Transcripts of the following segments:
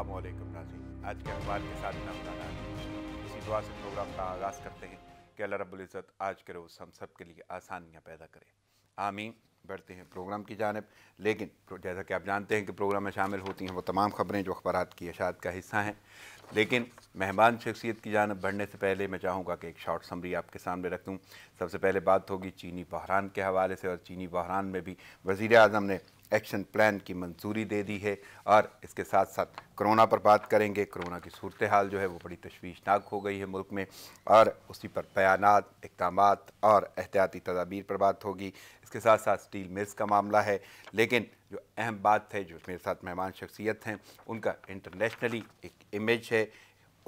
अल्लाम नाजी आज के अखबार के साथ मैं इसी दुआ से प्रोग्राम का आगाज़ करते हैं कि अल्लाह रब्बुल इज़्ज़त आज के रोज़ हम सब के लिए आसानियाँ पैदा करें आमीन बढ़ते हैं प्रोग्राम की जानब लेकिन जैसा कि आप जानते हैं कि प्रोग्राम में शामिल होती हैं वो तमाम ख़बरें जो अखबार की अशात का हिस्सा हैं लेकिन मेहमान शख्सियत की जानब बढ़ने से पहले मैं चाहूँगा कि एक शॉर्ट समरी आपके सामने रख दूँ सबसे पहले बात होगी चीनी बहरान के हवाले से और चीनी बहरान में भी वज़ी अजम ने एक्शन प्लान की मंजूरी दे दी है और इसके साथ साथ कोरोना पर बात करेंगे कोरोना की सूरत हाल जो है वो बड़ी तशवीशनाक हो गई है मुल्क में और उसी पर बयान इकदाम और एहतियाती तदाबीर पर बात होगी इसके साथ साथ स्टील मिल्स का मामला है लेकिन जो अहम बात है जो मेरे साथ मेहमान शख्सियत हैं उनका इंटरनेशनली एक इमेज है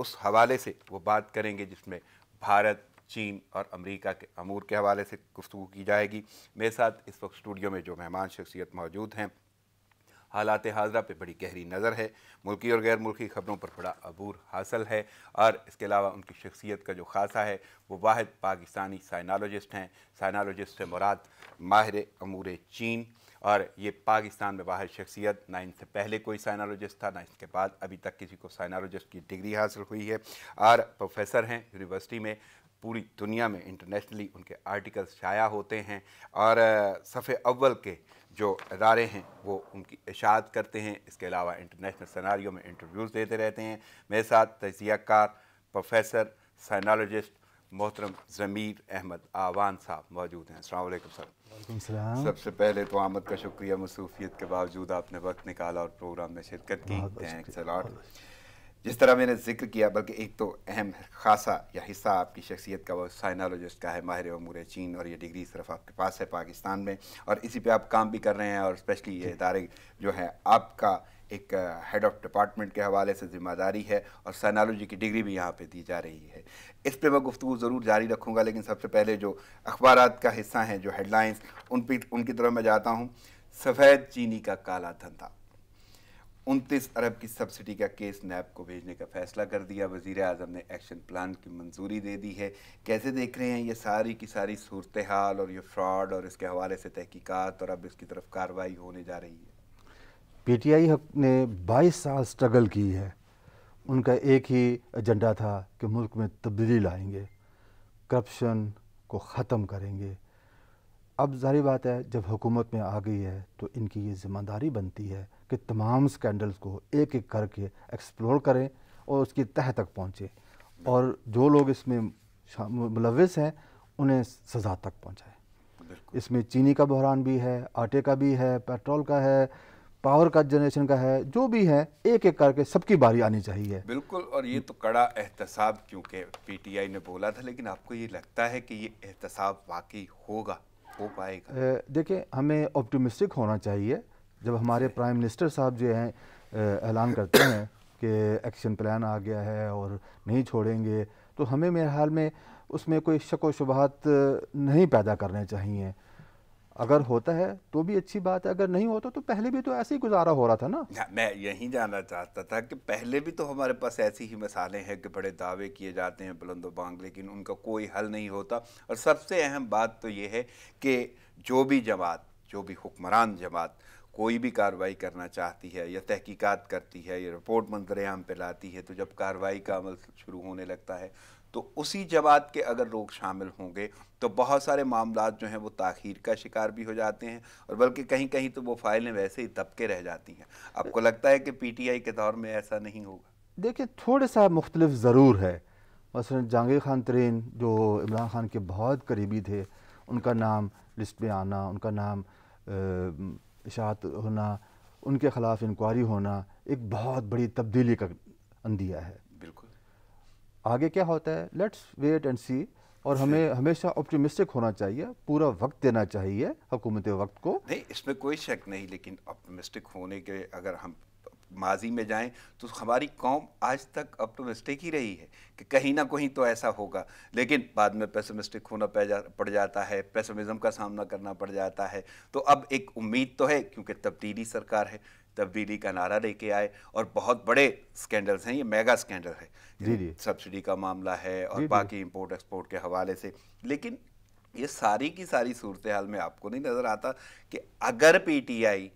उस हवाले से वो बात करेंगे जिसमें भारत चीन और अमेरिका के अमूर के हवाले से गुफ्तु की जाएगी मेरे साथ इस वक्त स्टूडियो में जो मेहमान शख्सियत मौजूद हैं हालात हाजरा पे बड़ी गहरी नज़र है मुल्की और गैर मुल्की ख़बरों पर बड़ा अबूर हासिल है और इसके अलावा उनकी शख्सियत का जो खासा है वो वाद पाकिस्तानी साइनालॉजिस्ट हैं साइनालॉजिस्ट से मुराद माहिर अमूर चीन और ये पाकिस्तान में बाहर शख्सियत ना इनसे पहले कोई साइनालॉजिस्ट था ना इसके बाद अभी तक किसी को साइनालॉजिस्ट की डिग्री हासिल हुई है और प्रोफेसर हैं यूनिवर्सिटी में पूरी दुनिया में इंटरनेशनली उनके आर्टिकल्स शाया होते हैं और सफ़े अव्वल के जो अदारे हैं वो उनकी इशात करते हैं इसके अलावा इंटरनेशनल सनारी में इंटरव्यूज़ देते रहते हैं मेरे साथ तजियाकार प्रोफेसर साइनोलॉजिस्ट मोहतरम ज़मीर अहमद आवान साहब मौजूद हैं अलैक्म सर सबसे पहले तो आमद का शुक्रिया मसरूफियत के बावजूद आपने वक्त निकाला और प्रोग्राम में शिरकत की थैंक्स अलॉट जिस तरह मैंने जिक्र किया बल्कि एक तो अहम खासा या हिस्सा आपकी शख्सियत का वो साइनोलॉजिस्ट का है माहिर अमूर चीन और ये डिग्री सिर्फ आपके पास है पाकिस्तान में और इसी पे आप काम भी कर रहे हैं और स्पेशली ये इदारे जो है आपका एक हेड ऑफ डिपार्टमेंट के हवाले से जिम्मेदारी है और साइनोलॉजी की डिग्री भी यहाँ पे दी जा रही है इस पे मैं गुफ्तु ज़रूर जारी रखूँगा लेकिन सबसे पहले जो अखबार का हिस्सा हैं जो हेडलाइंस उन पर उनकी तरफ मैं जाता हूँ सफ़ेद चीनी का काला धंधा उनतीस अरब की सब्सिडी का केस नैब को भेजने का फैसला कर दिया वजीर अजम ने एक्शन प्लान की मंजूरी दे दी है कैसे देख रहे हैं ये सारी की सारी सूरत हाल और ये फ्रॉड और इसके हवाले से तहकीकात और अब इसकी तरफ कार्रवाई होने जा रही है पी टी आई ने बाईस साल स्ट्रगल की है उनका एक ही एजेंडा था कि मुल्क में तब्दीली लाएंगे करप्शन को ख़त्म करेंगे अब जारी बात है जब हुकूमत में आ गई है तो इनकी ये ज़िम्मेदारी बनती है कि तमाम स्कैंडल्स को एक एक करके एक्सप्लोर करें और उसकी तह तक पहुँचे और जो लोग इसमें मुलविस हैं उन्हें सज़ा तक पहुँचाएँ इसमें चीनी का बहरान भी है आटे का भी है पेट्रोल का है पावर का जनरेशन का है जो भी है एक एक करके सबकी बारी आनी चाहिए बिल्कुल और ये तो कड़ा एहतसाब क्योंकि पीटीआई ने बोला था लेकिन आपको ये लगता है कि ये एहतसाब वाकई होगा हो पाएगा देखिए हमें ऑप्टिमिस्टिक होना चाहिए जब हमारे प्राइम मिनिस्टर साहब जो हैं ऐलान करते हैं कि एक्शन प्लान आ गया है और नहीं छोड़ेंगे तो हमें मेरे हाल में उसमें कोई शक व शुबहत नहीं पैदा करने चाहिए अगर होता है तो भी अच्छी बात है अगर नहीं होता तो पहले भी तो ऐसे ही गुजारा हो रहा था ना मैं यही जानना चाहता था कि पहले भी तो हमारे पास ऐसी ही मिसालें हैं कि बड़े दावे किए जाते हैं बुलंदो बांग लेकिन उनका कोई हल नहीं होता और सबसे अहम बात तो ये है कि जो भी जमात जो भी हुक्मरान जमात कोई भी कार्रवाई करना चाहती है या तहकीकात करती है या रिपोर्ट आम पे लाती है तो जब कार्रवाई का अमल शुरू होने लगता है तो उसी जवाब के अगर लोग शामिल होंगे तो बहुत सारे मामला जो हैं वो ताखीर का शिकार भी हो जाते हैं और बल्कि कहीं कहीं तो वो फाइलें वैसे ही दबके रह जाती हैं आपको लगता है कि पीटीआई के दौर में ऐसा नहीं होगा देखिए थोड़े सा मुख्तलिफ ज़रूर है मसल जहांगीर खान तरीन जो इमरान खान के बहुत करीबी थे उनका नाम लिस्ट में आना उनका नाम इशात होना उनके ख़िलाफ़ इंक्वायरी होना एक बहुत बड़ी तब्दीली का अंदिया है बिल्कुल आगे क्या होता है लेट्स वेट एंड सी और हमें हमेशा ऑप्टिमिस्टिक होना चाहिए पूरा वक्त देना चाहिए हुकूमत वक्त को नहीं इसमें कोई शक नहीं लेकिन ऑप्टिमिस्टिक होने के अगर हम माजी में जाएं तो हमारी कौम आज तक मिस्टेक ही रही है कि कहीं ना कहीं तो ऐसा होगा लेकिन बाद में पेसमिस्टिक होना पड़ जाता है पैसमिज़म का सामना करना पड़ जाता है तो अब एक उम्मीद तो है क्योंकि तब्दीली सरकार है तब्दीली का नारा लेके आए और बहुत बड़े स्कैंडल्स हैं ये मेगा स्कैंडल है सब्सिडी का मामला है और बाकी इम्पोर्ट एक्सपोर्ट के हवाले से लेकिन ये सारी की सारी सूरत हाल में आपको नहीं नज़र आता कि अगर पीटीआई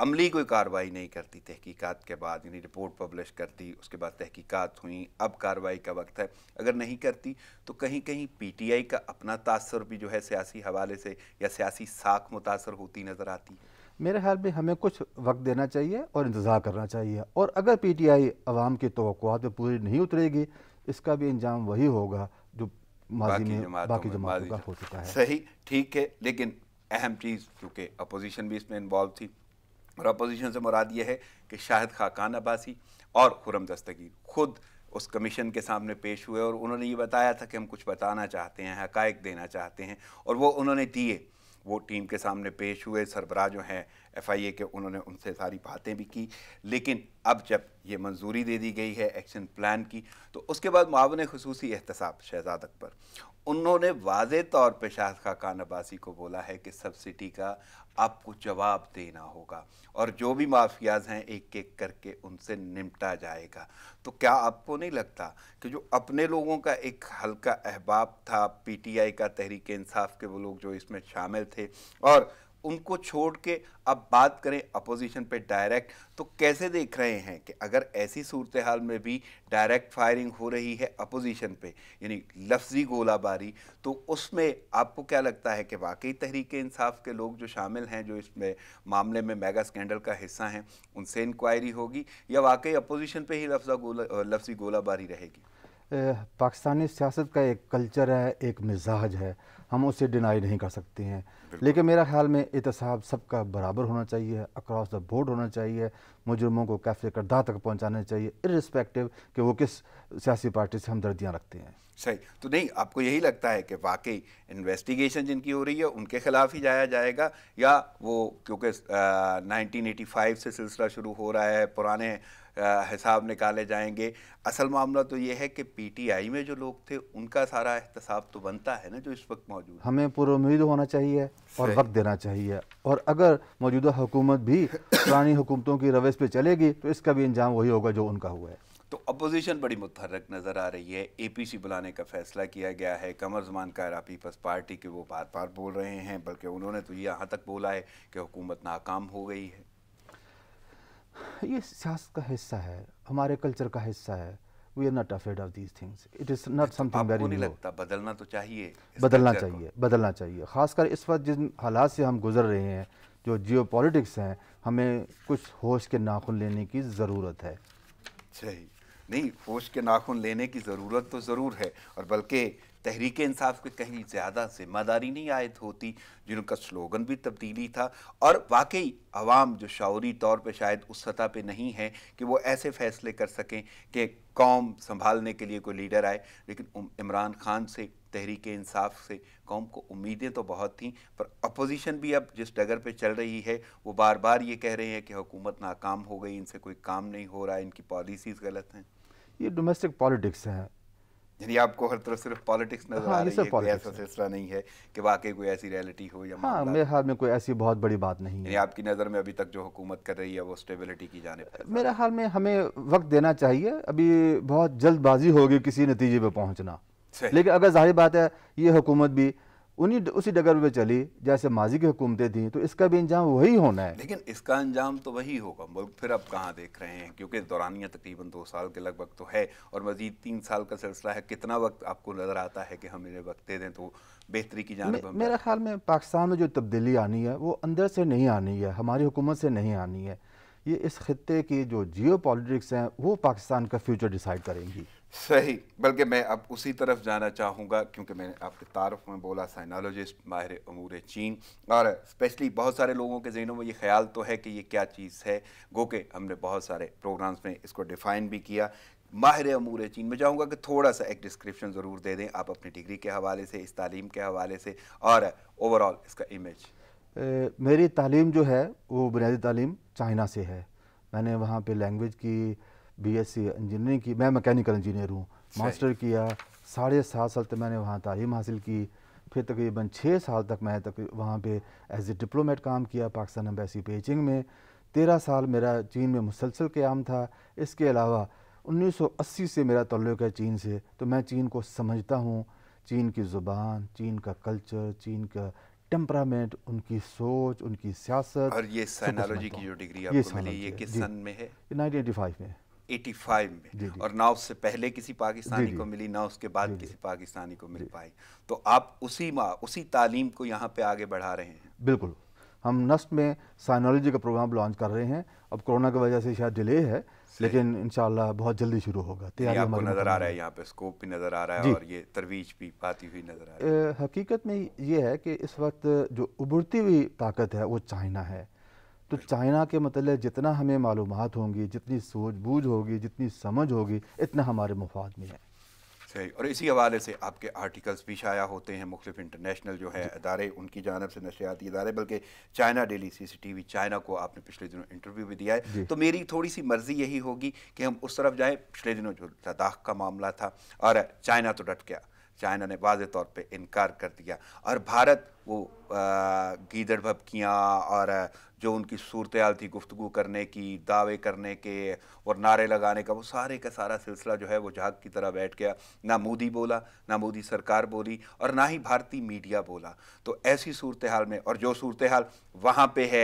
अमली कोई कार्रवाई नहीं करती तहकीकात के बाद यानी रिपोर्ट पब्लिश कर दी उसके बाद तहकीकात हुई अब कार्रवाई का वक्त है अगर नहीं करती तो कहीं कहीं पीटीआई का अपना तासर भी जो है सियासी हवाले से या सियासी साख मुतासर होती नज़र आती है मेरे ख्याल में हमें कुछ वक्त देना चाहिए और इंतज़ार करना चाहिए और अगर पी टी आई आवाम की तो पूरी नहीं उतरेगी इसका भी इंजाम वही होगा जो माजी में बाकी जमातों का हो चुका है सही ठीक है लेकिन अहम चीज़ क्योंकि अपोजिशन भी इसमें इन्वॉल्व थी और अपोजिशन से मुराद ये है कि शाहिद खाकान अब्बासी और खुरम दस्तगीर खुद उस कमीशन के सामने पेश हुए और उन्होंने ये बताया था कि हम कुछ बताना चाहते हैं हकायक देना चाहते हैं और वो उन्होंने दिए वो टीम के सामने पेश हुए सरबराह जो हैं एफ आई ए के उन्होंने उनसे सारी बातें भी की लेकिन अब जब ये मंजूरी दे दी गई है एक्शन प्लान की तो उसके बाद मावन खसूसी एहतसाब शहजाद अकबर उन्होंने वाज तौर पर शाह खान अब्बासी को बोला है कि सब्सिडी का आपको जवाब देना होगा और जो भी माफियाज हैं एक एक करके उनसे निपटा जाएगा तो क्या आपको नहीं लगता कि जो अपने लोगों का एक हल्का अहबाब था पीटीआई का तहरीक इंसाफ के वो लोग जो इसमें शामिल थे और उनको छोड़ के अब बात करें अपोजिशन पे डायरेक्ट तो कैसे देख रहे हैं कि अगर ऐसी सूरत हाल में भी डायरेक्ट फायरिंग हो रही है अपोजिशन पे यानी लफ्जी गोलाबारी तो उसमें आपको क्या लगता है कि वाकई तहरीक इंसाफ के लोग जो शामिल हैं जो इसमें मामले में मेगा स्कैंडल का हिस्सा हैं उनसे इंक्वायरी होगी या वाकई अपोजिशन पर ही लफ्जा गोला लफ्जी गोलाबारी रहेगी पाकिस्तानी सियासत का एक कल्चर है एक मिजाज है हम उसे डिनाई नहीं कर सकते हैं लेकिन मेरा ख्याल में एहतसाब सबका बराबर होना चाहिए अक्रॉस द बोर्ड होना चाहिए मुजुर्मों को कैफे करदा तक पहुँचाना चाहिए इरिस्पेक्टिव कि वो किस सियासी पार्टी से हमदर्दियाँ रखते हैं सही तो नहीं आपको यही लगता है कि वाकई इन्वेस्टिगेशन जिनकी हो रही है उनके खिलाफ ही जाया जाएगा या वो क्योंकि नाइनटीन एटी फाइव से सिलसिला शुरू हो रहा है पुराने हिसाब निकाले जाएंगे असल मामला तो ये है कि पीटीआई में जो लोग थे उनका सारा एहतसाब तो बनता है ना जो इस वक्त मौजूद हमें पुरुद होना चाहिए और वक्त देना चाहिए और अगर मौजूदा हुकूमत भी पुरानी हुकूमतों की रवैस पर चलेगी तो इसका भी इंजाम वही होगा जो उनका हुआ है तो अपोजिशन बड़ी मुतहरक नज़र आ रही है एपीसी बुलाने का फैसला किया गया है कमर जमान कायरा पीपल्स पार्टी के वो बार बार बोल रहे हैं बल्कि उन्होंने तो यहाँ तक बोला है कि हुकूमत नाकाम हो गई है ये सियासत का हिस्सा है हमारे कल्चर का हिस्सा है we are not afraid of these things it is not something very नहीं लगता बदलना तो चाहिए बदलना चाहिए बदलना चाहिए खासकर इस वक्त जिन हालात से हम गुजर रहे हैं जो जियो पॉलिटिक्स हैं हमें कुछ होश के नाखुन लेने की ज़रूरत है सही नहीं फौज के नाखून लेने की ज़रूरत तो ज़रूर है और बल्कि तहरीक इंसाफ के कहीं ज़्यादा जिम्मेदारी नहीं आयद होती जिनका स्लोगन भी तब्दीली था और वाकई आवाम जो शौरी तौर पर शायद उस सतह पर नहीं है कि वो ऐसे फ़ैसले कर सकें कि कौम संभालने के लिए कोई लीडर आए लेकिन इमरान खान से तहरीक इंसाफ से कौम को उम्मीदें तो बहुत थीं पर अपोजिशन भी अब जिस डगर पे चल रही है वो बार बार ये कह रहे हैं कि हुकूमत नाकाम हो गई इनसे कोई काम नहीं हो रहा इनकी पॉलिसीज़ गलत हैं ये डोमेस्टिक पॉलिटिक्स है यानी आपको हर तरफ सिर्फ पॉलिटिक्स नजर हाँ, आ रही है कोई ऐसा सिलसिला नहीं है कि वाकई कोई ऐसी रियलिटी हो या हाँ मेरे हाल में कोई ऐसी बहुत बड़ी बात नहीं है आपकी नज़र में अभी तक जो हुकूमत कर रही है वो स्टेबिलिटी की जाने मेरे हाल में हमें वक्त देना चाहिए अभी बहुत जल्दबाजी होगी किसी नतीजे पर पहुँचना लेकिन अगर जाहिर बात है ये हुकूमत भी उन्हीं उसी डगर पे चली जैसे माजी की हुकूमतें थी तो इसका भी अंजाम वही होना है लेकिन इसका अंजाम तो वही होगा मुल्क फिर अब कहाँ देख रहे हैं क्योंकि दौरानिया तकरीबन दो साल के लगभग तो है और मजीद तीन साल का सिलसिला है कितना वक्त आपको नज़र आता है कि हम इन्हें वक्त दे दें तो बेहतरी की जाने मेरे ख्याल में पाकिस्तान में जो तब्दीली आनी है वो अंदर से नहीं आनी है हमारी हुकूमत से नहीं आनी है ये इस खत्े की जो जियो पॉलिटिक्स हैं वो पाकिस्तान का फ्यूचर डिसाइड करेंगी सही बल्कि मैं अब उसी तरफ जाना चाहूँगा क्योंकि मैंने आपके तारफ़ में बोला साइनोलॉजिस्ट माहिर अमूर चीन और स्पेशली बहुत सारे लोगों के जहनों में ये ख्याल तो है कि ये क्या चीज़ है गो के हमने बहुत सारे प्रोग्राम्स में इसको डिफ़ाइन भी किया माहिर अमूर चीन में चाहूँगा कि थोड़ा सा एक डिस्क्रिप्शन ज़रूर दे दें आप अपनी डिग्री के हवाले से इस तालीम के हवाले से और ओवरऑल इसका इमेज मेरी तालीम जो है वो बुनियादी तालीम चाइना से है मैंने वहाँ पर लैंग्वेज की बीएससी इंजीनियरिंग की मैं मैकेनिकल इंजीनियर हूँ मास्टर किया साढ़े सात साल तक मैंने वहाँ तालीम हासिल की फिर तकरीबन छः साल तक मैं तक वहाँ पे एज ए डिप्लोमेट काम किया पाकिस्तान एम्बेसी बेजिंग में तेरह साल मेरा चीन में मुसलसल क्याम था इसके अलावा 1980 से मेरा तल्लक है चीन से तो मैं चीन को समझता हूँ चीन की ज़ुबान चीन का कल्चर चीन का टेम्परामेंट उनकी सोच उनकी सियासत और ये की जो डिग्री आपको मिली ये किस सन में है 1985 में 85 में और ना उससे पहले किसी पाकिस्तानी को मिली ना उसके बाद किसी पाकिस्तानी को मिल पाई तो आप उसी माँ उसी तालीम को यहाँ पे आगे बढ़ा रहे हैं बिल्कुल हम नस्ट में साइनोलॉजी का प्रोग्राम लॉन्च कर रहे हैं अब कोरोना की वजह से शायद डिले है लेकिन इन बहुत जल्दी शुरू होगा तैयारी आपको नज़र आ रहा है यहाँ पे स्कोप भी नज़र आ रहा है और ये तरवीज भी पाती हुई नज़र आ रही है हकीकत में ये है कि इस वक्त जो उभरती हुई ताकत है वो चाइना है तो चाइना के मतलब जितना हमें मालूम होंगी जितनी बूझ होगी जितनी समझ होगी इतना हमारे मुफाद में है सही और इसी हवाले से आपके आर्टिकल्स भी शाया होते हैं मुख्तफ इंटरनेशनल जो है अदारे उनकी जानब से नशियाती अदारे बल्कि China Daily C C T V China को आपने पिछले दिनों इंटरव्यू भी दिया है तो मेरी थोड़ी सी मर्जी यही होगी कि हम उस तरफ जाएँ पिछले दिनों जो लद्दाख का मामला था और चाइना तो डट गया चाइना ने वाज तौर पर इनकार कर दिया और भारत वो गीदड़ भपकियाँ और जो उनकी सूरत हाल थी गुफ्तु करने की दावे करने के और नारे लगाने का वो सारे का सारा सिलसिला जो है वो झाग की तरह बैठ गया ना मोदी बोला ना मोदी सरकार बोली और ना ही भारतीय मीडिया बोला तो ऐसी सूरत हाल में और जो सूरत हाल वहाँ पर है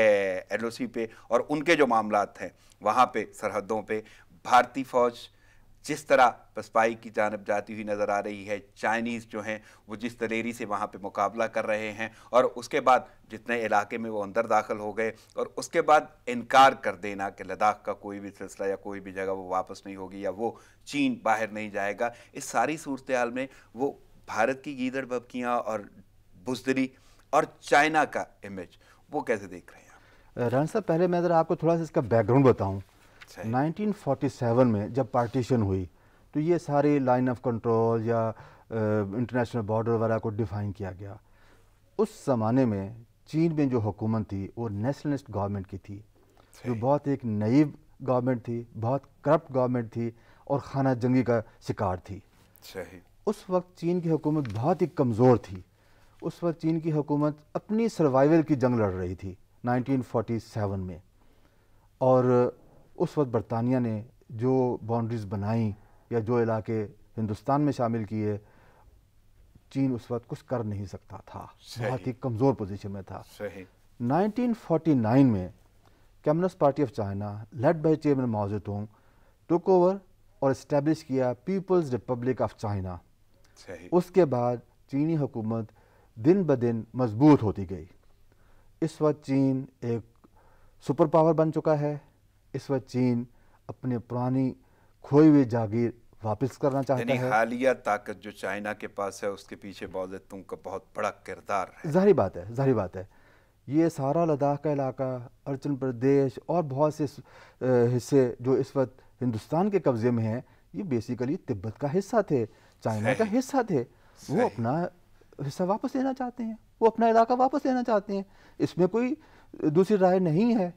एल ओ सी पे और उनके जो मामला हैं वहाँ पर सरहदों पर भारतीय फ़ौज जिस तरह पसपाई की जानब जाती हुई नज़र आ रही है चाइनीज़ जो हैं वो जिस दलेरी से वहाँ पे मुकाबला कर रहे हैं और उसके बाद जितने इलाके में वो अंदर दाखिल हो गए और उसके बाद इनकार कर देना कि लद्दाख का कोई भी सिलसिला या कोई भी जगह वो वापस नहीं होगी या वो चीन बाहर नहीं जाएगा इस सारी सूरत हाल में वो भारत की गीदड़ बबकियाँ और बुजदरी और चाइना का इमेज वो कैसे देख रहे हैं रान साहब पहले मैं ज़रा आपको थोड़ा सा इसका बैकग्राउंड बताऊँ 1947 अच्छा में जब पार्टीशन हुई तो ये सारी लाइन ऑफ कंट्रोल या इंटरनेशनल बॉर्डर वगैरह को डिफाइन किया गया उस ज़माने में चीन में जो हुकूमत थी वो नेशनलिस्ट गवर्नमेंट की थी जो बहुत एक नई गवर्नमेंट थी बहुत करप्ट गवर्नमेंट थी और खाना जंगी का शिकार थी सही उस वक्त चीन की हुकूमत बहुत ही कमज़ोर थी उस वक्त चीन की हुकूमत अपनी सर्वाइवल की जंग लड़ रही थी 1947 में और उस वक्त बरतानिया ने जो बाउंड्रीज़ बनाई या जो इलाके हिंदुस्तान में शामिल किए चीन उस वक्त कुछ कर नहीं सकता था बहुत ही कमज़ोर पोजीशन में था 1949 में communist party of China led by chairman Mao Zedong took over और इस्टेब्लिश किया पीपल्स रिपब्लिक ऑफ चाइना उसके बाद चीनी हुकूमत दिन ब दिन मजबूत होती गई इस वक्त चीन एक सुपर पावर बन चुका है इस वक्त चीन अपने पुरानी खोई हुई जागीर वापस करना चाहता है हालिया ताकत जो चाइना के पास है उसके पीछे मौजतुम का बहुत बड़ा किरदार है जाहिर बात है जाहिर बात है ये सारा लद्दाख का इलाका अरुणाचल प्रदेश और बहुत से हिस्से जो इस वक्त हिंदुस्तान के कब्ज़े में हैं ये बेसिकली तिब्बत का हिस्सा थे चाइना का हिस्सा थे वो अपना हिस्सा वापस लेना चाहते हैं वो अपना इलाका वापस लेना चाहते हैं इसमें कोई दूसरी राय नहीं है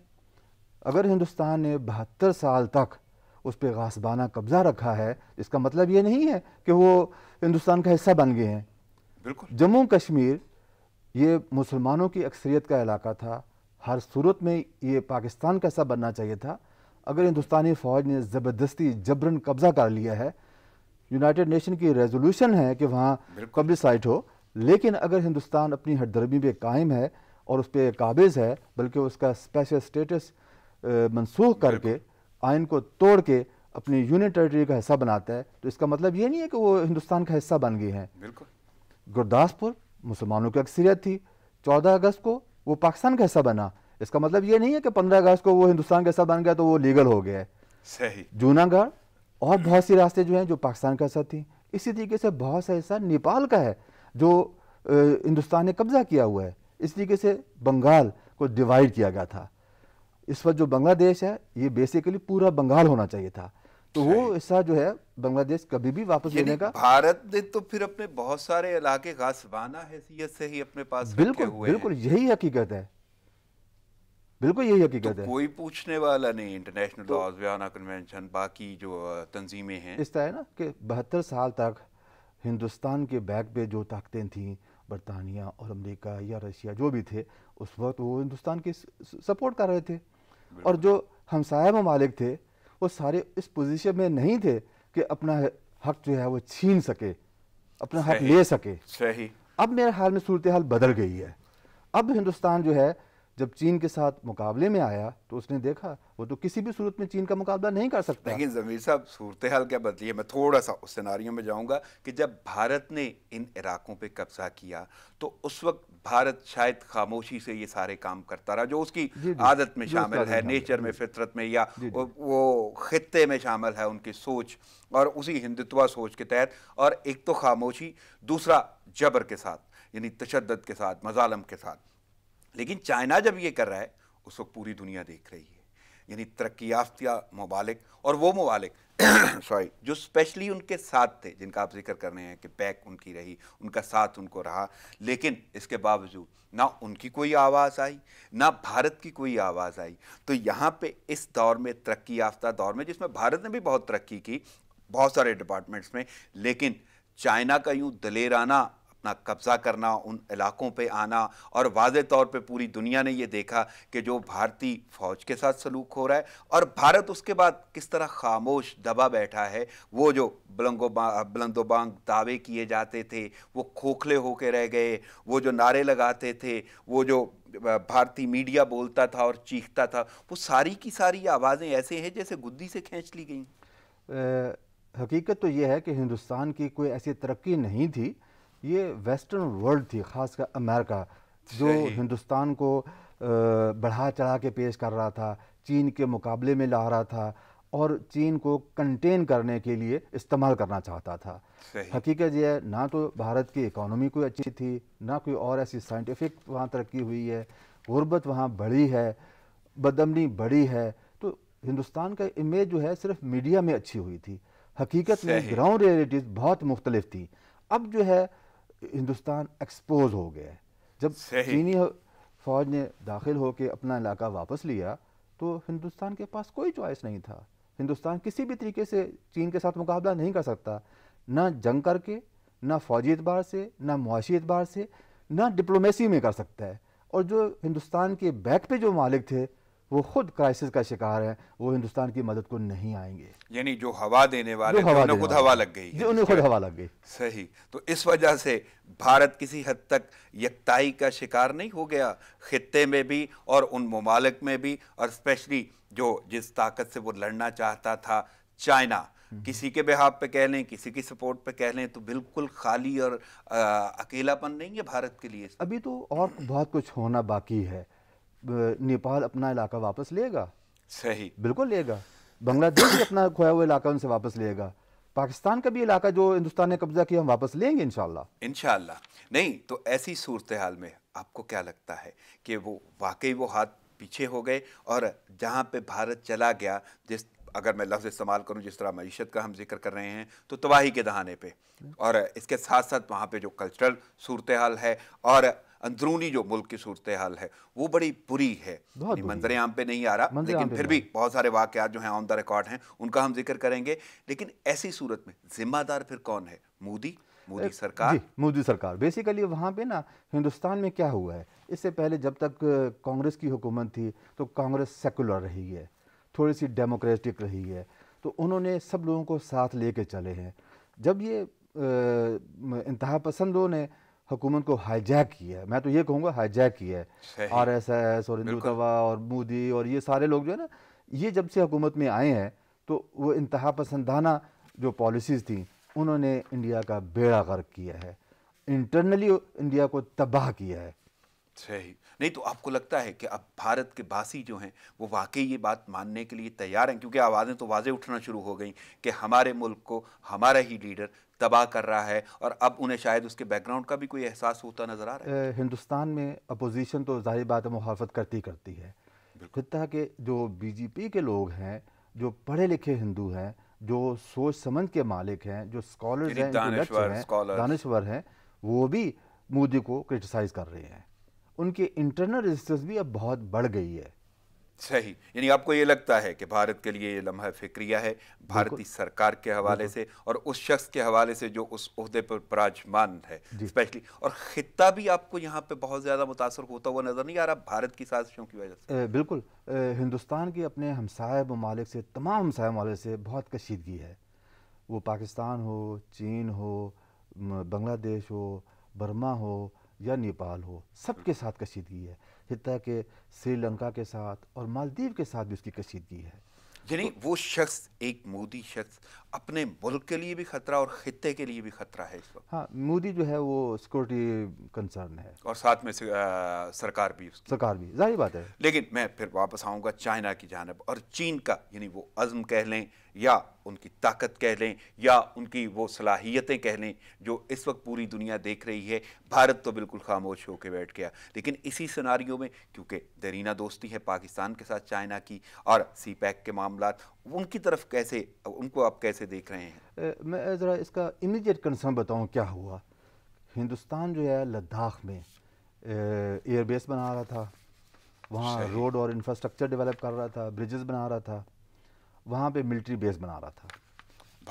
अगर हिंदुस्तान ने बहत्तर साल तक उस पर गासबाना कब्जा रखा है इसका मतलब ये नहीं है कि वो हिंदुस्तान का हिस्सा बन गए हैं बिल्कुल जम्मू कश्मीर ये मुसलमानों की अक्सरियत का इलाका था हर सूरत में ये पाकिस्तान का हिस्सा बनना चाहिए था अगर हिंदुस्तानी फ़ौज ने ज़बरदस्ती जबरन कब्ज़ा कर लिया है यूनाइटेड नेशन की रेजोल्यूशन है कि वहाँ कब्ल साइट हो लेकिन अगर हिंदुस्तान अपनी हरदर्मी पे कायम है और उस पर काबिज़ है बल्कि उसका स्पेशल स्टेटस मनसूख करके आयन को तोड़ के अपनी यूनियन टेरिटरी का हिस्सा बनाता है तो इसका मतलब ये नहीं है कि वो हिंदुस्तान का हिस्सा बन गई हैं गुरदासपुर मुसलमानों की अक्सरियत थी चौदह अगस्त को वो पाकिस्तान का हिस्सा बना इसका मतलब ये नहीं है कि पंद्रह अगस्त को वो हिंदुस्तान का हिस्सा बन गया तो वो लीगल हो गया है सही जूनागढ़ और बहुत सी रास्ते जो हैं जो पाकिस्तान का हिस्सा थी इसी तरीके से बहुत सा हिस्सा नेपाल का है जो हिंदुस्तान ने कब्जा किया हुआ है इस तरीके से बंगाल को डिवाइड किया गया था इस वक्त जो बांग्लादेश है ये बेसिकली पूरा बंगाल होना चाहिए था तो वो हिस्सा जो है बांग्लादेश कभी भी वापस लेने का भारत ने तो फिर अपने बहुत सारे इलाके गासवाना हैसियत से ही अपने पास बिल्कुल हुए बिल्कुल यही हकीकत है बिल्कुल यही तो हकीकत तो है कोई पूछने वाला नहीं इंटरनेशनल तो, कन्वेंशन बाकी जो तंजीमें हैं इस तरह है ना कि बहत्तर साल तक हिंदुस्तान के बैक पे जो ताकतें थी बरतानिया और अमेरिका या रशिया जो भी थे उस वक्त वो हिंदुस्तान के सपोर्ट कर रहे थे और जो हमसाया ममालिक थे वो सारे इस पोजीशन में नहीं थे कि अपना हक जो है वो छीन सके अपना हक ले सके सही अब मेरे हाल में सूरत हाल बदल गई है अब हिंदुस्तान जो है जब चीन के साथ मुकाबले में आया तो उसने देखा वो तो किसी भी सूरत में चीन का मुकाबला नहीं कर सकता लेकिन जमीर साहब सूरत हाल क्या बदली है मैं थोड़ा सा उस सिनारियों में जाऊंगा कि जब भारत ने इन इराक़ों पे कब्जा किया तो उस वक्त भारत शायद खामोशी से ये सारे काम करता रहा जो उसकी आदत में शामिल है नेचर में फितरत में या वो खत्े में शामिल है उनकी सोच और उसी हिंदुत्वा सोच के तहत और एक तो खामोशी दूसरा जबर के साथ यानी तशद के साथ मजालम के साथ लेकिन चाइना जब ये कर रहा है उस वक्त पूरी दुनिया देख रही है यानी तरक्की याफ्तिया ममालिक और वो ममालिक सॉरी जो स्पेशली उनके साथ थे जिनका आप जिक्र कर रहे हैं कि पैक उनकी रही उनका साथ उनको रहा लेकिन इसके बावजूद ना उनकी कोई आवाज़ आई ना भारत की कोई आवाज़ आई तो यहाँ पे इस दौर में तरक्की याफ्ता दौर में जिसमें भारत ने भी बहुत तरक्की की बहुत सारे डिपार्टमेंट्स में लेकिन चाइना का यूँ दलेराना अपना कब्ज़ा करना उन इलाकों पे आना और वाज तौर पे पूरी दुनिया ने ये देखा कि जो भारतीय फ़ौज के साथ सलूक हो रहा है और भारत उसके बाद किस तरह खामोश दबा बैठा है वो जो बुलंगो बुलंदोबांग दावे किए जाते थे वो खोखले होके रह गए वो जो नारे लगाते थे वो जो भारतीय मीडिया बोलता था और चीखता था वो सारी की सारी आवाज़ें ऐसे हैं जैसे गुद्दी से खींच ली गई हकीकत तो यह है कि हिंदुस्तान की कोई ऐसी तरक्की नहीं थी ये वेस्टर्न वर्ल्ड थी खासकर अमेरिका जो हिंदुस्तान को बढ़ा चढ़ा के पेश कर रहा था चीन के मुकाबले में ला रहा था और चीन को कंटेन करने के लिए इस्तेमाल करना चाहता था हकीकत यह है ना तो भारत की इकोनॉमी कोई अच्छी थी ना कोई और ऐसी साइंटिफिक वहाँ तरक्की हुई है गुर्बत वहाँ बढ़ी है बदमनी बढ़ी है तो हिंदुस्तान का इमेज जो है सिर्फ मीडिया में अच्छी हुई थी हकीकत में ग्राउंड रियलिटीज़ बहुत मुख्तलिफ थी अब जो है हिंदुस्तान एक्सपोज हो गया है जब चीनी फौज ने दाखिल होकर अपना इलाका वापस लिया तो हिंदुस्तान के पास कोई चॉइस नहीं था हिंदुस्तान किसी भी तरीके से चीन के साथ मुकाबला नहीं कर सकता ना जंग करके ना फौजी एतबार से ना मुआशी एतबार से ना डिप्लोमेसी में कर सकता है और जो हिंदुस्तान के बैक पे जो मालिक थे वो खुद क्राइसिस का शिकार है वो हिंदुस्तान की मदद को नहीं आएंगे यानी जो हवा देने वाले हवा देने खुद हवा लग गई जो उन्हें खुद हवा लग गई सही तो इस वजह से भारत किसी हद तक यकताई का शिकार नहीं हो गया खत्ते में भी और उन ममालक में भी और स्पेशली जो जिस ताकत से वो लड़ना चाहता था चाइना हम्म। किसी के बेहाब पे कह लें किसी की सपोर्ट पे कह लें तो बिल्कुल खाली और आ, अकेलापन नहीं है भारत के लिए अभी तो और बहुत कुछ होना बाकी है नेपाल अपना इलाका वापस लेगा सही बिल्कुल लेगा बांग्लादेश भी अपना खोया हुआ इलाका उनसे वापस लेगा पाकिस्तान का भी इलाका जो हिंदुस्तान ने कब्जा किया हम वापस लेंगे इनशाला इनशाला नहीं तो ऐसी सूरत हाल में आपको क्या लगता है कि वो वाकई वो हाथ पीछे हो गए और जहाँ पे भारत चला गया जिस अगर मैं लफ्ज़ इस्तेमाल करूँ जिस तरह मीशत का हम जिक्र कर रहे हैं तो तबाही के दहाने पे और इसके साथ साथ वहाँ पे जो कल्चरल सूरत हाल है और अंदरूनी जो मुल्क की सूरत हाल है वो बड़ी बुरी है मंजर आम पे नहीं आ रहा लेकिन फिर भी बहुत सारे वाकत जो हैं ऑन द रिकॉर्ड हैं उनका हम जिक्र करेंगे लेकिन ऐसी सूरत में जिम्मेदार फिर कौन है मोदी मोदी सरकार मोदी सरकार बेसिकली वहाँ पे ना हिंदुस्तान में क्या हुआ है इससे पहले जब तक कांग्रेस की हुकूमत थी तो कांग्रेस सेकुलर रही है थोड़ी सी डेमोक्रेटिक रही है तो उन्होंने सब लोगों को साथ लेके चले हैं जब ये इंतहा पसंदों ने हुकूमत को हाईजैक किया है मैं तो ये कहूँगा हाईजैक किया है आर एस एस और हिंदू तवा और मोदी और ये सारे लोग जो है ना ये जब से हुकूमत में आए हैं तो वो इंतहा पसंदाना जो पॉलिसीज़ थी उन्होंने इंडिया का बेड़ा गर्क किया है इंटरनली इंडिया को तबाह किया है सही नहीं तो आपको लगता है कि अब भारत के बासी जो हैं वो वाकई ये बात मानने के लिए तैयार हैं क्योंकि आवाज़ें तो वाजे उठना शुरू हो गई कि हमारे मुल्क को हमारा ही लीडर तबाह कर रहा है और अब उन्हें शायद उसके बैकग्राउंड का भी कोई एहसास होता नज़र आ रहा है हिंदुस्तान में अपोजिशन तो जाहिर बात मुहाफत करती करती है खत्ता के जो बीजेपी के लोग हैं जो पढ़े लिखे हिंदू हैं जो सोच समझ के मालिक हैं जो स्कॉलर्स हैं दानश्वर हैं वो भी मोदी को क्रिटिसाइज़ कर रहे हैं उनके इंटरनल रजिस्टर्स भी अब बहुत बढ़ गई है सही यानी आपको ये लगता है कि भारत के लिए ये लम्हा फिक्रिया है भारतीय सरकार के हवाले से और उस शख्स के हवाले से जो उस अहदे पर विराजमान है स्पेशली और ख़त्ता भी आपको यहाँ पे बहुत ज़्यादा मुतासर होता हुआ नज़र नहीं आ रहा भारत की साजिशों की वजह से बिल्कुल हिंदुस्तान के अपने हमसाय ममालिक से तमाम हमसाय ममालिक से बहुत कशीदगी है वो पाकिस्तान हो चीन हो बांग्लादेश हो बर्मा हो या नेपाल हो सबके हम्म। साथ कशीदगी है हिता के श्रीलंका के साथ और मालदीव के साथ भी उसकी कशीदगी है यानी तो वो शख्स एक मोदी शख्स अपने मुल्क के लिए भी खतरा और खत्े के लिए भी खतरा है इस वक्त हाँ मोदी जो है वो सिक्योरिटी कंसर्न है और साथ में आ, सरकार भी सरकार भी जाहिर बात है लेकिन मैं फिर वापस आऊँगा चाइना की जानब और चीन का यानी वो अज़म कह लें या उनकी ताकत कह लें या उनकी वो सलाहियतें कह लें जो इस वक्त पूरी दुनिया देख रही है भारत तो बिल्कुल खामोश होकर बैठ गया लेकिन इसी सुनारियों में क्योंकि दरीना दोस्ती है पाकिस्तान के साथ चाइना की और सी पैक के मामला उनकी तरफ कैसे उनको आप कैसे देख रहे हैं मैं ज़रा इसका इमीडिएट कंसर्न बताऊँ क्या हुआ हिंदुस्तान जो है लद्दाख में एयरबेस बना रहा था वहाँ रोड और इंफ्रास्ट्रक्चर डेवलप कर रहा था ब्रिजेस बना रहा था वहाँ पे मिलिट्री बेस बना रहा था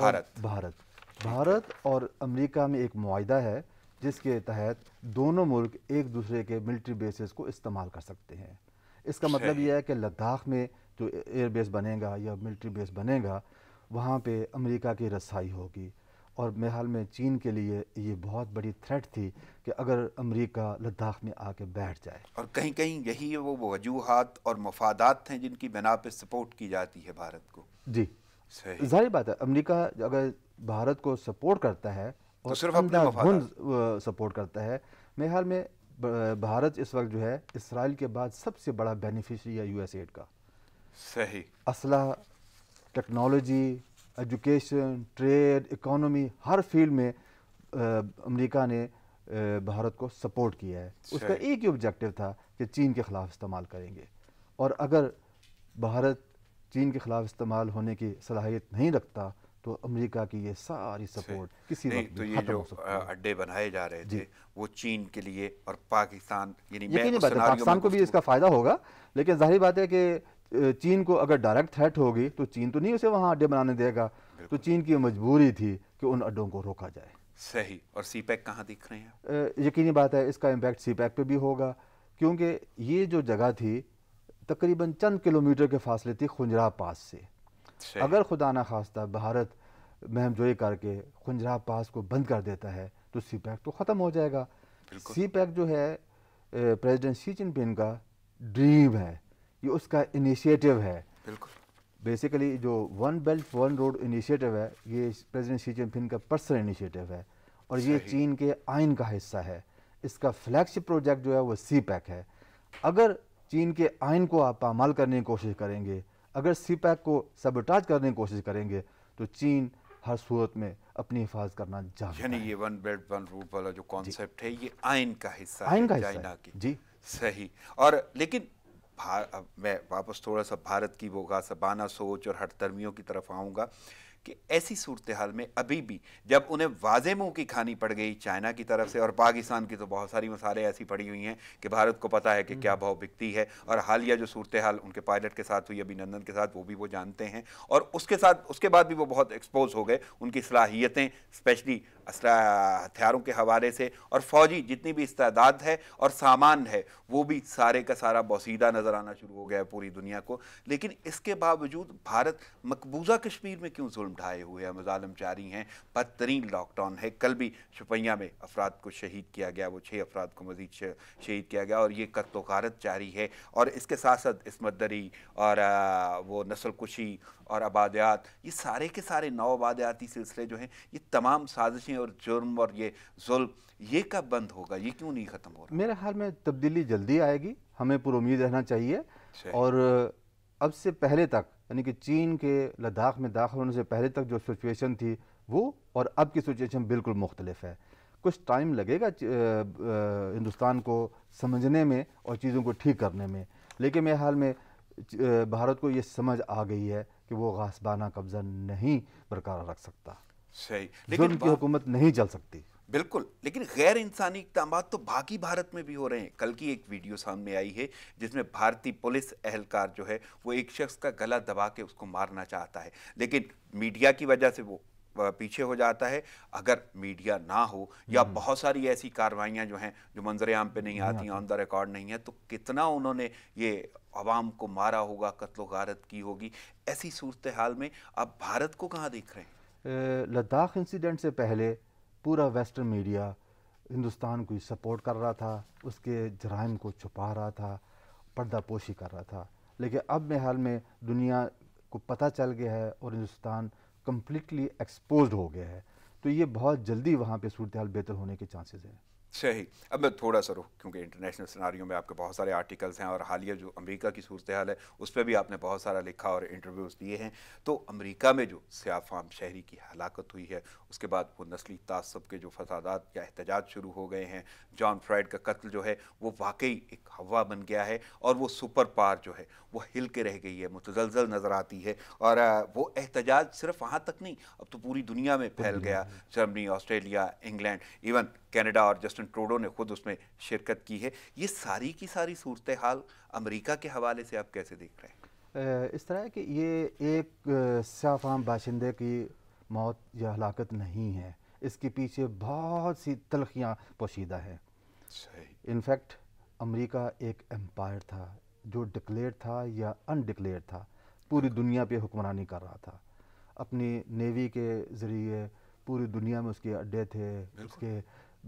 भारत भारत भारत और अमेरिका में एक माहा है जिसके तहत दोनों मुल्क एक दूसरे के मिलिट्री बेसिस को इस्तेमाल कर सकते हैं इसका मतलब यह है कि लद्दाख में जो एयर बेस बनेगा या मिलिट्री बेस बनेगा वहाँ पे अमेरिका की रसाई होगी और मेरे हाल में चीन के लिए ये बहुत बड़ी थ्रेट थी कि अगर अमेरिका लद्दाख में आके बैठ जाए और कहीं कहीं यही वो वजूहत और मफादात हैं जिनकी बिना पर सपोर्ट की जाती है भारत को जी जाहिर बात है अमेरिका अगर भारत को सपोर्ट करता है तो और तो सिर्फ अपना सपोर्ट करता है मेरे हाल में भारत इस वक्त जो है इसराइल के बाद सबसे बड़ा बेनिफिशरी है यूएसएड का सही असला टेक्नोलॉजी एजुकेशन ट्रेड इकोनॉमी हर फील्ड में अमेरिका ने भारत को सपोर्ट किया है उसका एक ही ऑब्जेक्टिव था कि चीन के ख़िलाफ़ इस्तेमाल करेंगे और अगर भारत चीन के ख़िलाफ़ इस्तेमाल होने की सलाहियत नहीं रखता तो अमेरिका की ये सारी सपोर्ट किसी नहीं, तो ये जो अड्डे बनाए जा रहे थे वो चीन के लिए और पाकिस्तान यानी पाकिस्तान को भी इसका फ़ायदा होगा लेकिन जाहिर बात है कि चीन को अगर डायरेक्ट थ्रेट होगी तो चीन तो नहीं उसे वहाँ अड्डे बनाने देगा तो चीन की मजबूरी थी कि उन अड्डों को रोका जाए सही और सी पैक e कहाँ दिख रहे हैं यकीनी बात है इसका इम्पैक्ट सी पैक पर भी होगा क्योंकि ये जो जगह थी तकरीबन चंद किलोमीटर के फासले थी खुंजरा पास से अगर खुदा ना खास्ता भारत महम जोई करके खुंजरा पास को बंद कर देता है तो सी पैक e तो ख़त्म हो जाएगा सी पैक e जो है प्रेजिडेंट शी चिनपिन का ड्रीम है ये उसका इनिशिएटिव है बिल्कुल बेसिकली जो one belt one road initiative है ये प्रेसिडेंट शी जिनपिंग का पर्सनल इनिशिएटिव है और ये चीन के आइन का हिस्सा है इसका फ्लैगशिप प्रोजेक्ट जो है वो सी पैक है अगर चीन के आइन को आप पामाल करने की कोशिश करेंगे अगर सी पैक को सबटाज करने की कोशिश करेंगे तो चीन हर सूरत में अपनी हिफाजत करना चाहिए यानी ये वन बेल्ट वन रूट वाला जो कॉन्सेप्ट है ये आइन का हिस्सा आइन का हिस्सा जी सही और लेकिन भार मैं वापस थोड़ा सा भारत की वो गासबाना सोच और हटधर्मियों की तरफ आऊँगा कि ऐसी सूरत हाल में अभी भी जब उन्हें वाजे मुँह की खानी पड़ गई चाइना की तरफ से और पाकिस्तान की तो बहुत सारी मसाले ऐसी पड़ी हुई हैं कि भारत को पता है कि क्या भाव बिकती है और हालिया जो सूरत हाल उनके पायलट के साथ हुई अभिनंदन के साथ वो भी वो जानते हैं और उसके साथ उसके बाद भी वो बहुत एक्सपोज हो गए उनकी सलाहियतें स्पेशली असला हथियारों के हवाले से और फौजी जितनी भी इस्तादाद है और सामान है वो भी सारे का सारा बौसीदा नज़र आना शुरू हो गया है पूरी दुनिया को लेकिन इसके बावजूद भारत मकबूजा कश्मीर में क्यों जुल्म ढाए हुए हैं मजालम जारी हैं बदतरीन लॉकडाउन है कल भी शुपैया में अफराद को शहीद किया गया वो छः अफराद को मजीद शहीद किया गया और ये कत्तोकारत जारी है और इसके साथ साथ इसमत दरी और वो नस्ल कुशी और आबादियात ये सारे के सारे नौ आबादियाती सिलसिले जो हैं ये तमाम साजिशें और जुर्म और ये जुल्म ये कब बंद होगा ये क्यों नहीं ख़त्म हो रहा मेरे ख्याल में तब्दीली जल्दी आएगी हमें पुरुद रहना चाहिए और अब से पहले तक यानी कि चीन के लद्दाख में दाखिल होने से पहले तक जो सिचुएशन थी वो और अब की सिचुएशन बिल्कुल मुख्तलिफ है कुछ टाइम लगेगा हिंदुस्तान को समझने में और चीज़ों को ठीक करने में लेकिन मेरे हाल में भारत को ये समझ आ गई है कि वो गासबाना कब्जा नहीं बरकरार रख सकता सही लेकिन की हुकूमत नहीं चल सकती बिल्कुल लेकिन गैर इंसानी इकदाम तो बाकी भारत में भी हो रहे हैं कल की एक वीडियो सामने आई है जिसमें भारतीय पुलिस एहलकार जो है वो एक शख्स का गला दबा के उसको मारना चाहता है लेकिन मीडिया की वजह से वो पीछे हो जाता है अगर मीडिया ना हो या हम्म। बहुत सारी ऐसी कार्रवाइयाँ जो हैं जो मंजर आम पे नहीं आती ऑन द रिकॉर्ड नहीं है तो कितना उन्होंने ये आवाम को मारा होगा कत्लो गारत की होगी ऐसी सूरत हाल में आप भारत को कहाँ देख रहे हैं लद्दाख इंसिडेंट से पहले पूरा वेस्टर्न मीडिया हिंदुस्तान को सपोर्ट कर रहा था उसके जराइम को छुपा रहा था पर्दापोशी कर रहा था लेकिन अब में हाल में दुनिया को पता चल गया है और हिंदुस्तान कम्प्लीटली एक्सपोज हो गया है तो ये बहुत जल्दी वहाँ पर सूरत हाल बेहतर होने के चांसेज़ हैं सही अच्छा अब मैं थोड़ा सा रुख क्योंकि इंटरनेशनल सिनारियों में आपके बहुत सारे आर्टिकल्स हैं और हालिया जो अमेरिका की सूरत हाल है उस पर भी आपने बहुत सारा लिखा और इंटरव्यूज़ दिए हैं तो अमेरिका में जो सियाफाम शहरी की हलाकत हुई है उसके बाद वो नस्ली तसब के जो फसादात या एहतजाज शुरू हो गए हैं जॉन फ्राइड का कत्ल जो है वो वाकई एक हवा बन गया है और वो सुपर पार जो है वो हिल के रह गई है मुतजलजल नज़र आती है और वो एहतजाज सिर्फ वहाँ तक नहीं अब तो पूरी दुनिया में फैल गया Germany Australia England even Canada और जस्ट जस्टिन ट्रूडो ने खुद उसमें शिरकत की है ये सारी की सारी सूरत हाल अमरीका के हवाले से आप कैसे देख रहे हैं इस तरह है कि ये एक साफ आम बाशिंदे की मौत या हलाकत नहीं है इसके पीछे बहुत सी तलखियाँ पोशीदा हैं इनफैक्ट अमेरिका एक एम्पायर था जो डिक्लेयर था या अनडिक्लेयर था पूरी दुनिया पे हुक्मरानी कर रहा था अपनी नेवी के ज़रिए पूरी दुनिया में उसके अड्डे थे उसके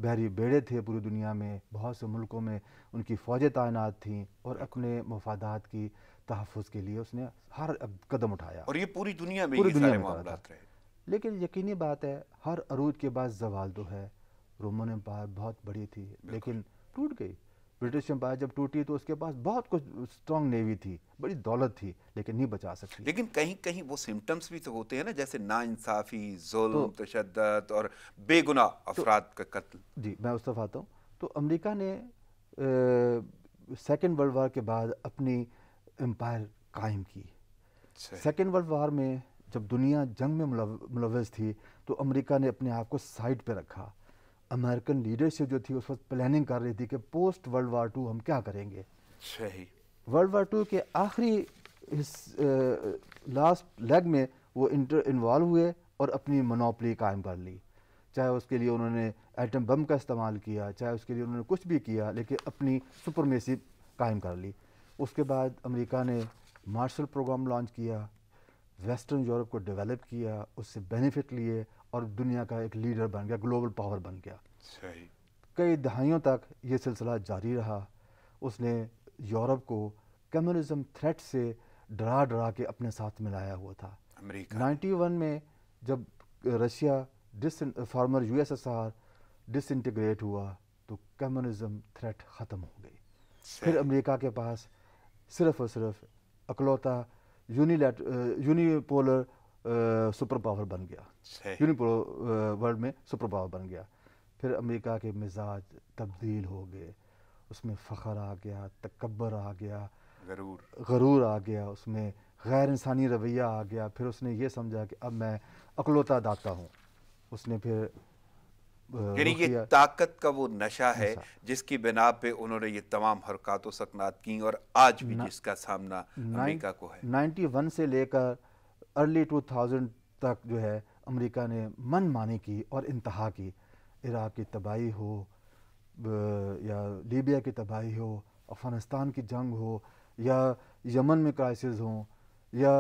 बहरी बेड़े थे पूरी दुनिया में बहुत से मुल्कों में उनकी फ़ौजें तैनात थीं और अपने मफादात की तहफ़ के लिए उसने हर कदम उठाया और ये पूरी दुनिया में पूरी दुनिया में रहे लेकिन यकीनी बात है हर अरूज के बाद जवाल तो है रोमन एम्पायर बहुत बड़ी थी लेकिन टूट गई ब्रिटिश एम्पायर जब टूटी तो उसके पास बहुत कुछ स्ट्रांग नेवी थी बड़ी दौलत थी लेकिन नहीं बचा सकती लेकिन कहीं कहीं वो सिम्टम्स भी तो होते हैं ना जैसे नाइंसाफ़ी जुल्म तो, तशद और बेगुना तो अफराद तो, का कत्ल जी मैं उस तरफ आता हूँ तो अमेरिका ने सेकेंड वर्ल्ड वार के बाद अपनी एम्पायर कायम की सेकेंड वर्ल्ड वार में जब दुनिया जंग में मुलवज थी तो अमेरिका ने अपने आप को साइड पर रखा अमेरिकन लीडरशिप जो थी उस वक्त प्लानिंग कर रही थी कि पोस्ट वर्ल्ड वार टू हम क्या करेंगे सही वर्ल्ड वार टू के आखिरी लास्ट लेग में वो इंटर इन्वॉल्व हुए और अपनी मनोपली कायम कर ली चाहे उसके लिए उन्होंने एटम बम का इस्तेमाल किया चाहे उसके लिए उन्होंने कुछ भी किया लेकिन अपनी सुपरमेसी कायम कर ली उसके बाद अमेरिका ने मार्शल प्रोग्राम लॉन्च किया वेस्टर्न यूरोप को डेवलप किया उससे बेनिफिट लिए और दुनिया का एक लीडर बन गया ग्लोबल पावर बन गया सही कई दहाइयों तक ये सिलसिला जारी रहा उसने यूरोप को कम्युनिज्म थ्रेट से डरा डरा के अपने साथ मिलाया हुआ था अमेरिका 91 में जब रशिया डिस फार्मर यूएसएसआर डिसइंटीग्रेट हुआ तो कम्युनिज्म थ्रेट ख़त्म हो गई फिर अमेरिका के पास सिर्फ और सिर्फ अकलौता यूनिपोलर सुपर पावर बन गया यूनिपोर वर्ल्ड में सुपर पावर बन गया फिर अमेरिका के मिजाज तब्दील हो गए उसमें फ़खर आ गया तकबर आ गया गरूर गरूर आ गया उसमें गैर इंसानी रवैया आ गया फिर उसने ये समझा कि अब मैं अकलौता दाता हूँ उसने फिर यानी ये ताकत का वो नशा है जिसकी बिना पे उन्होंने ये तमाम हरकतों सकनात की और आज भी जिसका सामना अमेरिका को है 91 से लेकर अर्ली 2000 तक जो है अमेरिका ने मन मानी की और इंतहा की इराक़ की तबाही हो या लीबिया की तबाही हो अफ़गानिस्तान की जंग हो या यमन में क्राइसिस हो या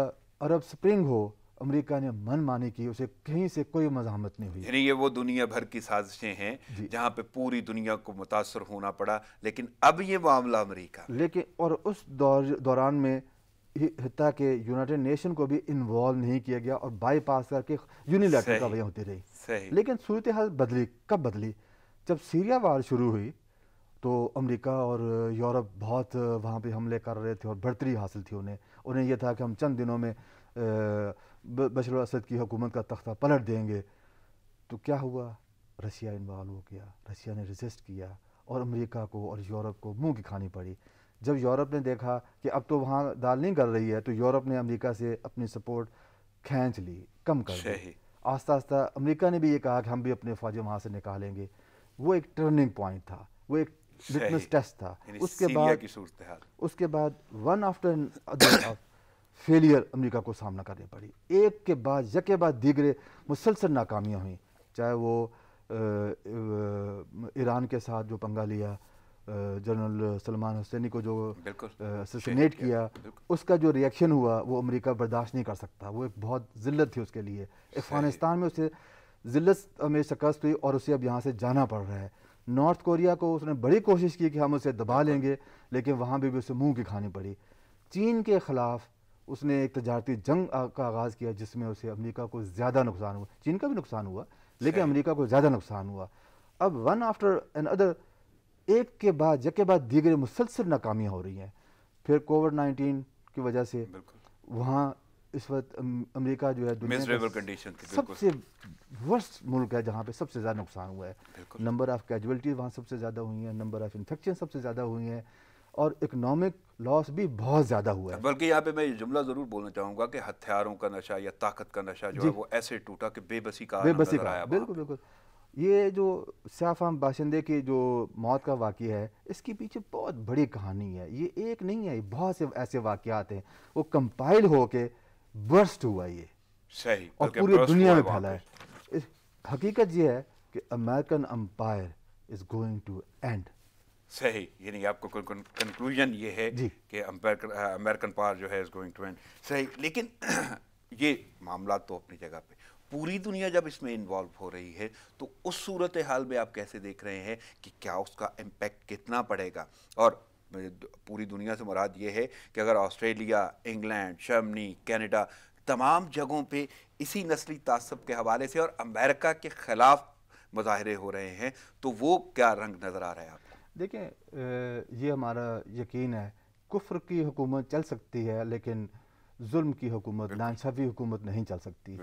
अरब स्प्रिंग हो अमेरिका ने मन मानी की उसे कहीं से कोई मजामत नहीं हुई यानी ये वो दुनिया भर की साजिशें हैं जहाँ पे पूरी दुनिया को मुतासर होना पड़ा लेकिन अब ये मामला अमेरिका लेकिन और उस दौर दौरान में हिता के यूनाइटेड नेशन को भी इन्वॉल्व नहीं किया गया और बाईपास करके यूनिलैटरल कार्रवाइयाँ होती रही लेकिन सूरत हाल बदली कब बदली जब सीरिया वार शुरू हुई तो अमेरिका और यूरोप बहुत वहाँ पे हमले कर रहे थे और बढ़तरी हासिल थी उन्हें उन्हें यह था कि हम चंद दिनों में बशर असद की हुकूमत का तख्ता पलट देंगे तो क्या हुआ रशिया इन्वॉल्व हो गया रशिया ने रजिस्ट किया और अमेरिका को और यूरोप को मुंह की खानी पड़ी जब यूरोप ने देखा कि अब तो वहाँ दाल नहीं गल रही है तो यूरोप ने अमेरिका से अपनी सपोर्ट खींच ली कम कर दी आस्ता आस्ता अमेरिका ने भी ये कहा कि हम भी अपने फौजी वहाँ से निकालेंगे वो एक टर्निंग पॉइंट था वो एक लिटमस टेस्ट था उसके बाद उसके बाद वन आफ्टर फेलियर अमेरिका को सामना करनी पड़ी एक के बाद यक के बाद दीगरे मुसलसल नाकामियाँ हुई चाहे वो ईरान के साथ जो पंगा लिया जनरल सलमान हुसैनी को जो असैसिनेट किया उसका जो रिएक्शन हुआ वो अमेरिका बर्दाश्त नहीं कर सकता वो एक बहुत ज़िल्लत थी उसके लिए अफगानिस्तान में उसे ज़िल्लत में शिकस्त हुई और उसे अब यहाँ से जाना पड़ रहा है नॉर्थ कोरिया को उसने बड़ी कोशिश की कि हम उसे दबा लेंगे लेकिन वहाँ भी, भी उसे मुँह की खानी पड़ी चीन के ख़िलाफ़ उसने एक तजारती जंग का आगाज़ किया जिसमें उसे अमरीका को ज़्यादा नुकसान हुआ चीन का भी नुकसान हुआ लेकिन अमरीका को ज़्यादा नुकसान हुआ अब वन आफ्टर एन अदर एक के बाद जग के बाद दीगर मुसलसल नाकामियाँ हो रही हैं फिर कोविड नाइन्टीन की वजह से वहाँ इस वक्त अमेरिका जो है दुनिया सबसे वर्स्ट मुल्क है जहाँ पे सबसे ज़्यादा नुकसान हुआ है नंबर ऑफ़ कैजुअलिटीज़ वहाँ सबसे ज़्यादा हुई हैं नंबर ऑफ़ इन्फेक्शन सबसे ज़्यादा हुई हैं और इकोनॉमिक लॉस भी बहुत ज़्यादा हुआ है बल्कि यहाँ पे मैं जुमला ज़रूर बोलना चाहूँगा कि हथियारों का नशा या ताकत का नशा जो है वो ऐसे टूटा कि बेबसी का बेबसी का बिल्कुल बिल्कुल ये जो सयाफाम बाशिंदे की जो मौत का वाक़ है इसके पीछे बहुत बड़ी कहानी है ये एक नहीं है बहुत से ऐसे वाक़ात हैं वो कंपाइल हो के बर्स्ट हुआ ये सही और पूरी दुनिया में फैला है हकीकत ये है कि American empire is going to end सही यानी आपको कंक्लूजन ये है कि अमेरिकन पावर जो है इज गोइंग टू एंड सही लेकिन ये मामला तो अपनी जगह पे पूरी दुनिया जब इसमें इन्वॉल्व हो रही है तो उस सूरत हाल में आप कैसे देख रहे हैं कि क्या उसका इम्पैक्ट कितना पड़ेगा और पूरी दुनिया से मुराद ये है कि अगर ऑस्ट्रेलिया इंग्लैंड जर्मनी कैनेडा तमाम जगहों पे इसी नस्ली तासब के हवाले से और अमेरिका के ख़िलाफ़ मुजाहरे हो रहे हैं तो वो क्या रंग नज़र आ रहा है आपको देखें ये हमारा यकीन है कुफ्र की हुकूमत चल सकती है लेकिन जुल्म की हुकूमत लाछावी हुकूमत नहीं चल सकती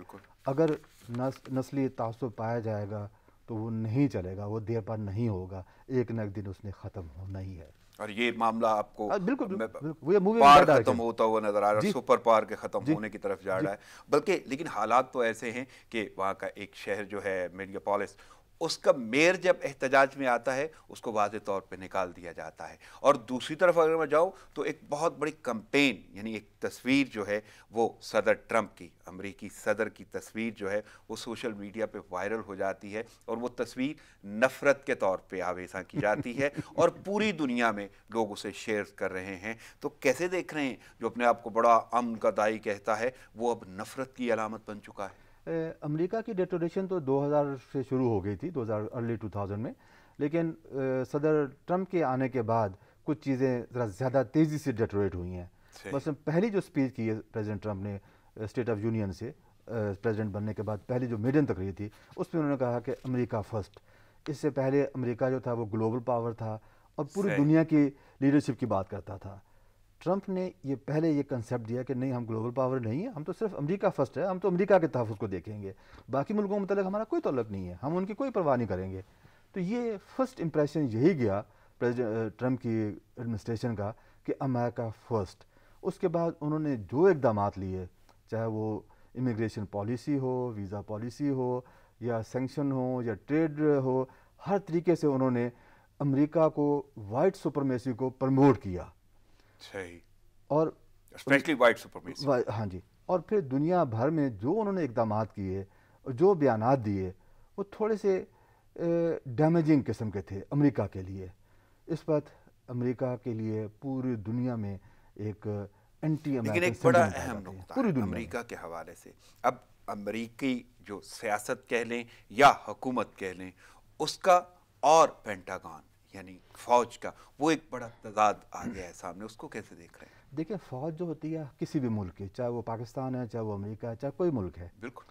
अगर नस, नस्ली तसब पाया जाएगा तो वो नहीं चलेगा वो देर पार नहीं होगा एक न एक दिन उसने ख़त्म होना ही है और ये मामला आपको बिल्कुल, बिल्कुल पार खत्म होता हुआ नजर आ रहा है सुपर पार के खत्म होने की तरफ जा रहा है बल्कि लेकिन हालात तो ऐसे हैं कि वहाँ का एक शहर जो है मेडियापोलिस उसका मेयर जब एहतजाज में आता है उसको वाज तौर पर निकाल दिया जाता है और दूसरी तरफ अगर मैं जाऊँ तो एक बहुत बड़ी कंपेन यानी एक तस्वीर जो है वो सदर ट्रंप की अमरीकी सदर की तस्वीर जो है वो सोशल मीडिया पे वायरल हो जाती है और वो तस्वीर नफ़रत के तौर पे आवेशा की जाती है और पूरी दुनिया में लोग उसे शेयर कर रहे हैं तो कैसे देख रहे हैं जो अपने आप को बड़ा अमन का दाई कहता है वो अब नफ़रत की अलामत बन चुका है अमेरिका की डेटोरेशन तो 2000 से शुरू हो गई थी 2000 अर्ली 2000 में लेकिन सदर ट्रंप के आने के बाद कुछ चीज़ें ज़रा ज़्यादा तेज़ी से डेटोरेट हुई हैं बस पहली जो स्पीच की है प्रेजिडेंट ट्रंप ने स्टेट ऑफ यूनियन से प्रेजिडेंट बनने के बाद पहली जो मीडियम तकरीर थी उसमें उन्होंने कहा कि अमेरिका फर्स्ट इससे पहले अमेरिका जो था वो ग्लोबल पावर था और पूरी दुनिया की लीडरशिप की बात करता था ट्रंप ने ये पहले ये कंसेप्ट दिया कि नहीं हम ग्लोबल पावर नहीं है हम तो सिर्फ अमेरिका फर्स्ट है हम तो अमेरिका के तहफ़ को देखेंगे बाकी मुल्कों मतलब हमारा कोई तलब नहीं है हम उनकी कोई परवाह नहीं करेंगे तो ये फर्स्ट इम्प्रेशन यही गया ट्रंप की एडमिनिस्ट्रेशन का कि अमेरिका फर्स्ट उसके बाद उन्होंने जो इकदाम लिए चाहे वो इमिग्रेशन पॉलिसी हो वीज़ा पॉलिसी हो या सेंक्शन हो या ट्रेड हो हर तरीके से उन्होंने अमेरिका को वाइट सुपरमेसी को प्रमोट किया सही अच्छा और स्पेशली वाइट सुपरमेसी हाँ जी और फिर दुनिया भर में जो उन्होंने इकदाम किए जो बयान दिए वो थोड़े से डैमेजिंग किस्म के थे अमेरिका के लिए इस बात अमेरिका के लिए पूरी दुनिया में एक एंटी लेकिन एक बड़ा अहम नुकता पूरी दुनिया अमेरिका के हवाले से अब अमेरिकी जो सियासत कह लें या हुकूमत कह लें उसका और पेंटागन यानी फौज का वो एक बड़ा तजाद आ गया है सामने उसको कैसे देख रहे हैं देखिए फौज जो होती है किसी भी मुल्क की चाहे वो पाकिस्तान है चाहे वो अमेरिका है चाहे कोई मुल्क है बिल्कुल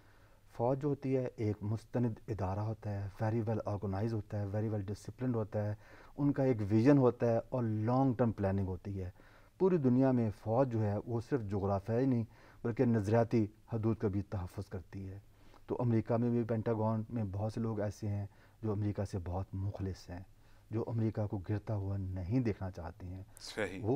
फौज जो होती है एक मुस्तंद इदारा होता है वेरी वेल ऑर्गेनाइज होता है वेरी वेल डिसिप्लिन होता है उनका एक विजन होता है और लॉन्ग टर्म प्लानिंग होती है पूरी दुनिया में फ़ौज जो है वो सिर्फ ही नहीं बल्कि नज़रियाती हदूद का भी तहफ़ करती है तो अमेरिका में भी पेंटागॉन में बहुत से लोग ऐसे हैं जो अमेरिका से बहुत मुखलिस हैं जो अमेरिका को गिरता हुआ नहीं देखना चाहते हैं वो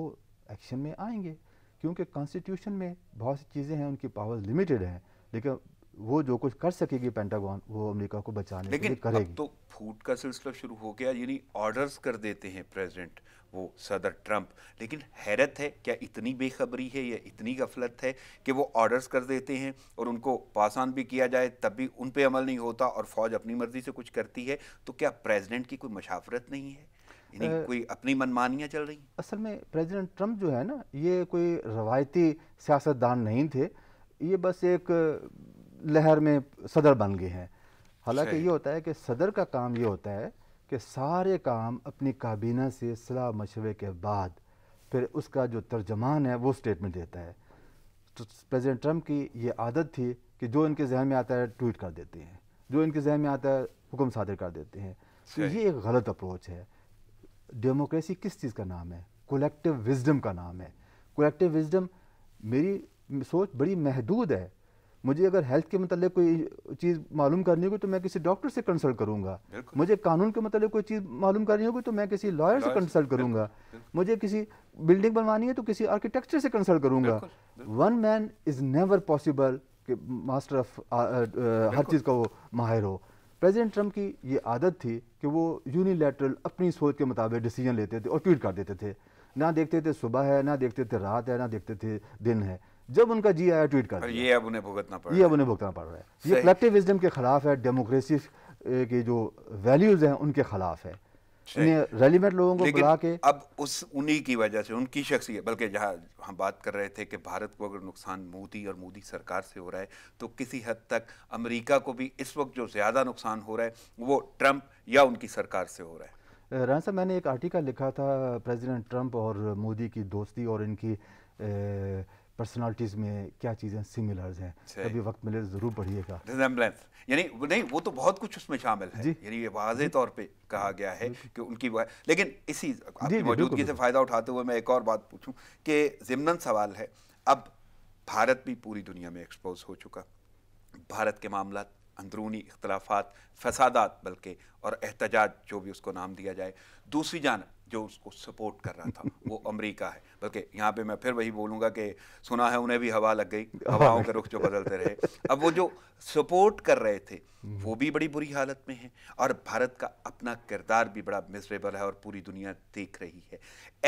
एक्शन में आएंगे क्योंकि कॉन्स्टिट्यूशन में बहुत सी चीज़ें हैं उनकी पावर लिमिटेड है लेकिन वो जो कुछ कर सकेगी पेंटागॉन वो अमेरिका को बचाने लेकिन के लिए करेगी अब तो फूट का सिलसिला शुरू हो गया यानी ऑर्डर्स कर देते हैं प्रेसिडेंट वो सदर ट्रंप लेकिन हैरत है क्या इतनी बेखबरी है या इतनी गफलत है कि वो ऑर्डर्स कर देते हैं और उनको पासान भी किया जाए तब भी उन पर अमल नहीं होता और फौज अपनी मर्जी से कुछ करती है तो क्या प्रेजिडेंट की कोई मशाफरत नहीं है कोई अपनी मनमानियाँ चल रही असल में प्रेसिडेंट ट्रंप जो है ना ये कोई रवायती सियासतदान नहीं थे ये बस एक लहर में सदर बन गए हैं हालांकि ये होता है कि सदर का काम ये होता है कि सारे काम अपनी काबीना से सलाह मशवरे के बाद फिर उसका जो तर्जमान है वो स्टेटमेंट देता है तो प्रेसिडेंट ट्रम्प की ये आदत थी कि जो इनके जहन में आता है ट्वीट कर देते हैं जो इनके जहन में आता है हुक्म सादर कर देते हैं तो ये एक गलत अप्रोच है डेमोक्रेसी किस चीज़ का नाम है कोलेक्टिव विजडम का नाम है कोलेक्टिव विजडम मेरी सोच बड़ी महदूद है मुझे अगर हेल्थ के मतलब कोई चीज़ मालूम करनी होगी तो मैं किसी डॉक्टर से कंसल्ट करूंगा मुझे कानून के मतलब कोई चीज़ मालूम करनी होगी तो मैं किसी लॉयर से कंसल्ट करूंगा मुझे किसी बिल्डिंग बनवानी है तो किसी आर्किटेक्चर से कंसल्ट करूंगा one man is never possible कि मास्टर ऑफ uh, uh, हर चीज़ का वो माहिर हो प्रेजिडेंट ट्रंप की ये आदत थी कि वो यूनिलेटरल अपनी सोच के मुताबिक डिसीजन लेते थे और ट्वीट कर देते थे ना देखते थे सुबह है ना देखते थे रात है ना देखते थे दिन है जब उनका जी आया ट्वीट कर ये अब उन्हें भुगतना पड़ ये अब उन्हें भुगतना पड़ रहा है ये कलेक्टिव विजडम के खिलाफ है डेमोक्रेसी के जो वैल्यूज़ हैं उनके खिलाफ है रेलिवेंट लोगों को बुला के अब उस उन्हीं की वजह से उनकी शख्सियत बल्कि जहाँ हम बात कर रहे थे कि भारत को अगर नुकसान मोदी और मोदी सरकार से हो रहा है तो किसी हद तक अमेरिका को भी इस वक्त जो ज़्यादा नुकसान हो रहा है वो ट्रंप या उनकी सरकार से हो रहा है राना साहब मैंने एक आर्टिकल लिखा था प्रेसिडेंट ट्रंप और मोदी की दोस्ती और इनकी ए, पर्सनालिटीज़ में क्या चीज़ें सिमिलर्स हैं कभी वक्त मिले तो ज़रूर पढ़िएगा रिजेंबलेंस यानी नहीं वो तो बहुत कुछ उसमें शामिल है यानी ये वाजे तौर पे कहा गया है कि उनकी लेकिन इसी आपकी मौजूदगी से फ़ायदा उठाते हुए मैं एक और बात पूछूं कि ज़िमनन सवाल है अब भारत भी पूरी दुनिया में एक्सपोज हो चुका भारत के मामला अंदरूनी इख्तलाफात फसादात बल्कि और एहतजाज जो भी उसको नाम दिया जाए दूसरी जानब जो उसको सपोर्ट कर रहा था वो अमेरिका है बल्कि यहाँ पे मैं फिर वही बोलूँगा कि सुना है उन्हें भी हवा लग गई हवाओं के रुख जो बदलते रहे अब वो जो सपोर्ट कर रहे थे वो भी बड़ी बुरी हालत में है और भारत का अपना किरदार भी बड़ा मिजरेबल है और पूरी दुनिया देख रही है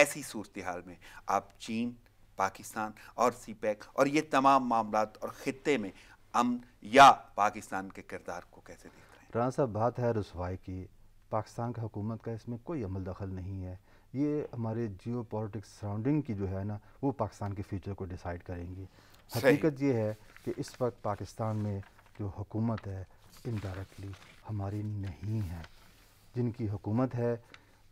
ऐसी सूरत हाल में आप चीन पाकिस्तान और सी e और ये तमाम मामला और ख़त्े में अमन या पाकिस्तान के किरदार को कैसे देख रहे हैं राना साहब बात है रसवाई की पाकिस्तान का हुकूमत का इसमें कोई अमल दखल नहीं है ये हमारे जियो पॉलिटिक्स सराउंडिंग की जो है ना वो पाकिस्तान के फ्यूचर को डिसाइड करेंगी हकीकत ये है कि इस वक्त पाकिस्तान में जो हुकूमत है इनडायरेक्टली हमारी नहीं है जिनकी हुकूमत है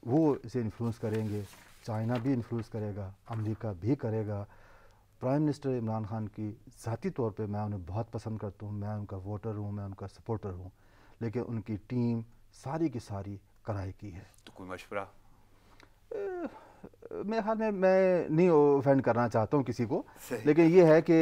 वो इसे इन्फ्लुएंस करेंगे चाइना भी इन्फ्लुएंस करेगा अमेरिका भी करेगा प्राइम मिनिस्टर इमरान खान की ज़ाती तौर पे मैं उन्हें बहुत पसंद करता हूँ मैं उनका वोटर हूँ मैं उनका सपोर्टर हूँ लेकिन उनकी टीम सारी की सारी कराई की है तो कोई मशवरा मेरे ख्याल में मैं नहीं ओफेंड करना चाहता हूँ किसी को लेकिन ये है कि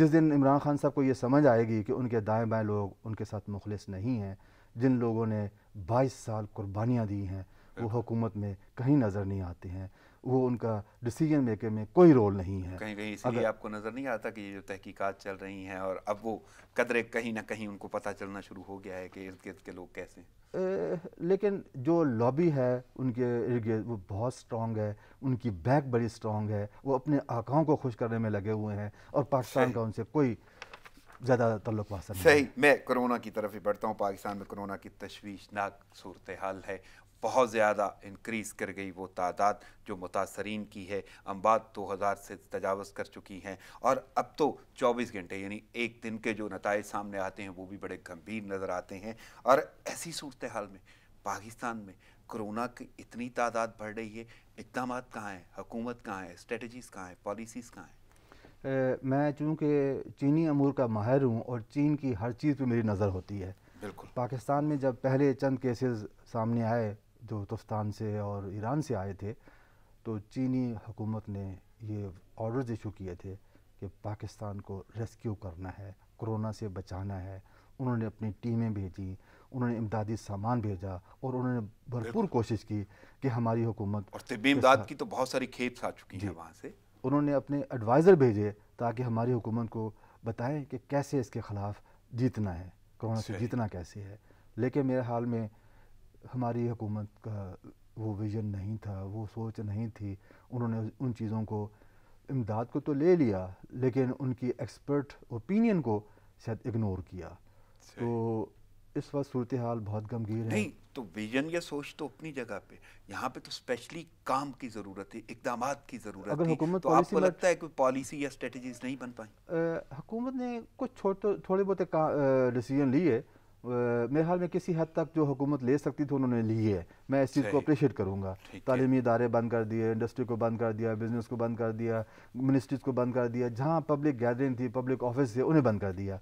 जिस दिन इमरान खान साहब को ये समझ आएगी कि उनके दाएँ बाएँ लोग उनके साथ मुखलिस नहीं हैं जिन लोगों ने बाईस साल कुर्बानियाँ दी हैं वो हुकूमत में कहीं नज़र नहीं आते हैं वो उनका डिसीजन मेकर में कोई रोल नहीं है कहीं कहीं इसलिए आपको नज़र नहीं आता कि ये जो तहकीकात चल रही हैं और अब वो कदरे कहीं ना कहीं उनको पता चलना शुरू हो गया है कि इर्द गिर्द के लोग कैसे लेकिन जो लॉबी है उनके इर्द गिर्द वो बहुत स्ट्रॉन्ग है उनकी बैक बड़ी स्ट्रॉन्ग है वो अपने आकाओं को खुश करने में लगे हुए हैं और पाकिस्तान का उनसे कोई ज़्यादा तल्लक वास्तव सही मैं कोरोना की तरफ ही बढ़ता हूँ पाकिस्तान में कोरोना की तशवीशनाक सूरत हाल है बहुत ज़्यादा इंक्रीज़ कर गई वो तादाद जो मुतासरीन की है अम्बात दो हज़ार से तजावज़ कर चुकी हैं और अब तो चौबीस घंटे यानी एक दिन के जो नतज सामने आते हैं वो भी बड़े गंभीर नज़र आते हैं और ऐसी सूरत हाल में पाकिस्तान में कोरोना की इतनी तादाद बढ़ रही है इकदाम कहाँ हैं हकूमत कहाँ है स्ट्रेटजीज़ कहाँ हैं पॉलिसीज़ कहाँ हैं मैं चूँकि चीनी अमूर का माहिर हूँ और चीन की हर चीज़ पर मेरी नज़र होती है बिल्कुल पाकिस्तान में जब पहले चंद केसेस सामने आए जो तुर्स्तान से और ईरान से आए थे तो चीनी हुकूमत ने ये ऑर्डर्स इशू किए थे कि पाकिस्तान को रेस्क्यू करना है कोरोना से बचाना है उन्होंने अपनी टीमें भेजी उन्होंने इमदादी सामान भेजा और उन्होंने भरपूर कोशिश की कि हमारी हुकूमत और तबी इमदाद की तो बहुत सारी खेप आ चुकी है वहाँ से उन्होंने अपने एडवाइज़र भेजे ताकि हमारी हुकूमत को बताएं कि कैसे इसके ख़िलाफ़ जीतना है कोरोना से जीतना कैसे है लेकिन मेरे हाल में हमारी हुकूमत का वो विज़न नहीं था वो सोच नहीं थी उन्होंने उन चीज़ों को इमदाद को तो ले लिया लेकिन उनकी एक्सपर्ट ओपिनियन को शायद इग्नोर किया तो इस वक्त सूरत हाल बहुत गंभीर है नहीं तो विजन या सोच तो अपनी जगह पे यहाँ पे तो स्पेशली काम की ज़रूरत है इकदाम की ज़रूरत अगर हुकूमत तो आपको लगता है कोई पॉलिसी या स्ट्रेटजीज नहीं बन पाई हुकूमत ने कुछ छोटे थोड़े बहुत डिसीजन लिए मेरे हाल में किसी हद तक जो हुकूमत ले सकती थी उन्होंने ली है मैं इस चीज़ को अप्रिशिएट करूँगा तालीमी इदारे बंद कर दिए इंडस्ट्री को बंद कर दिया बिज़नेस को बंद कर दिया मिनिस्ट्रीज़ को बंद कर दिया जहाँ पब्लिक गैदरिंग थी पब्लिक ऑफिस थे उन्हें बंद कर दिया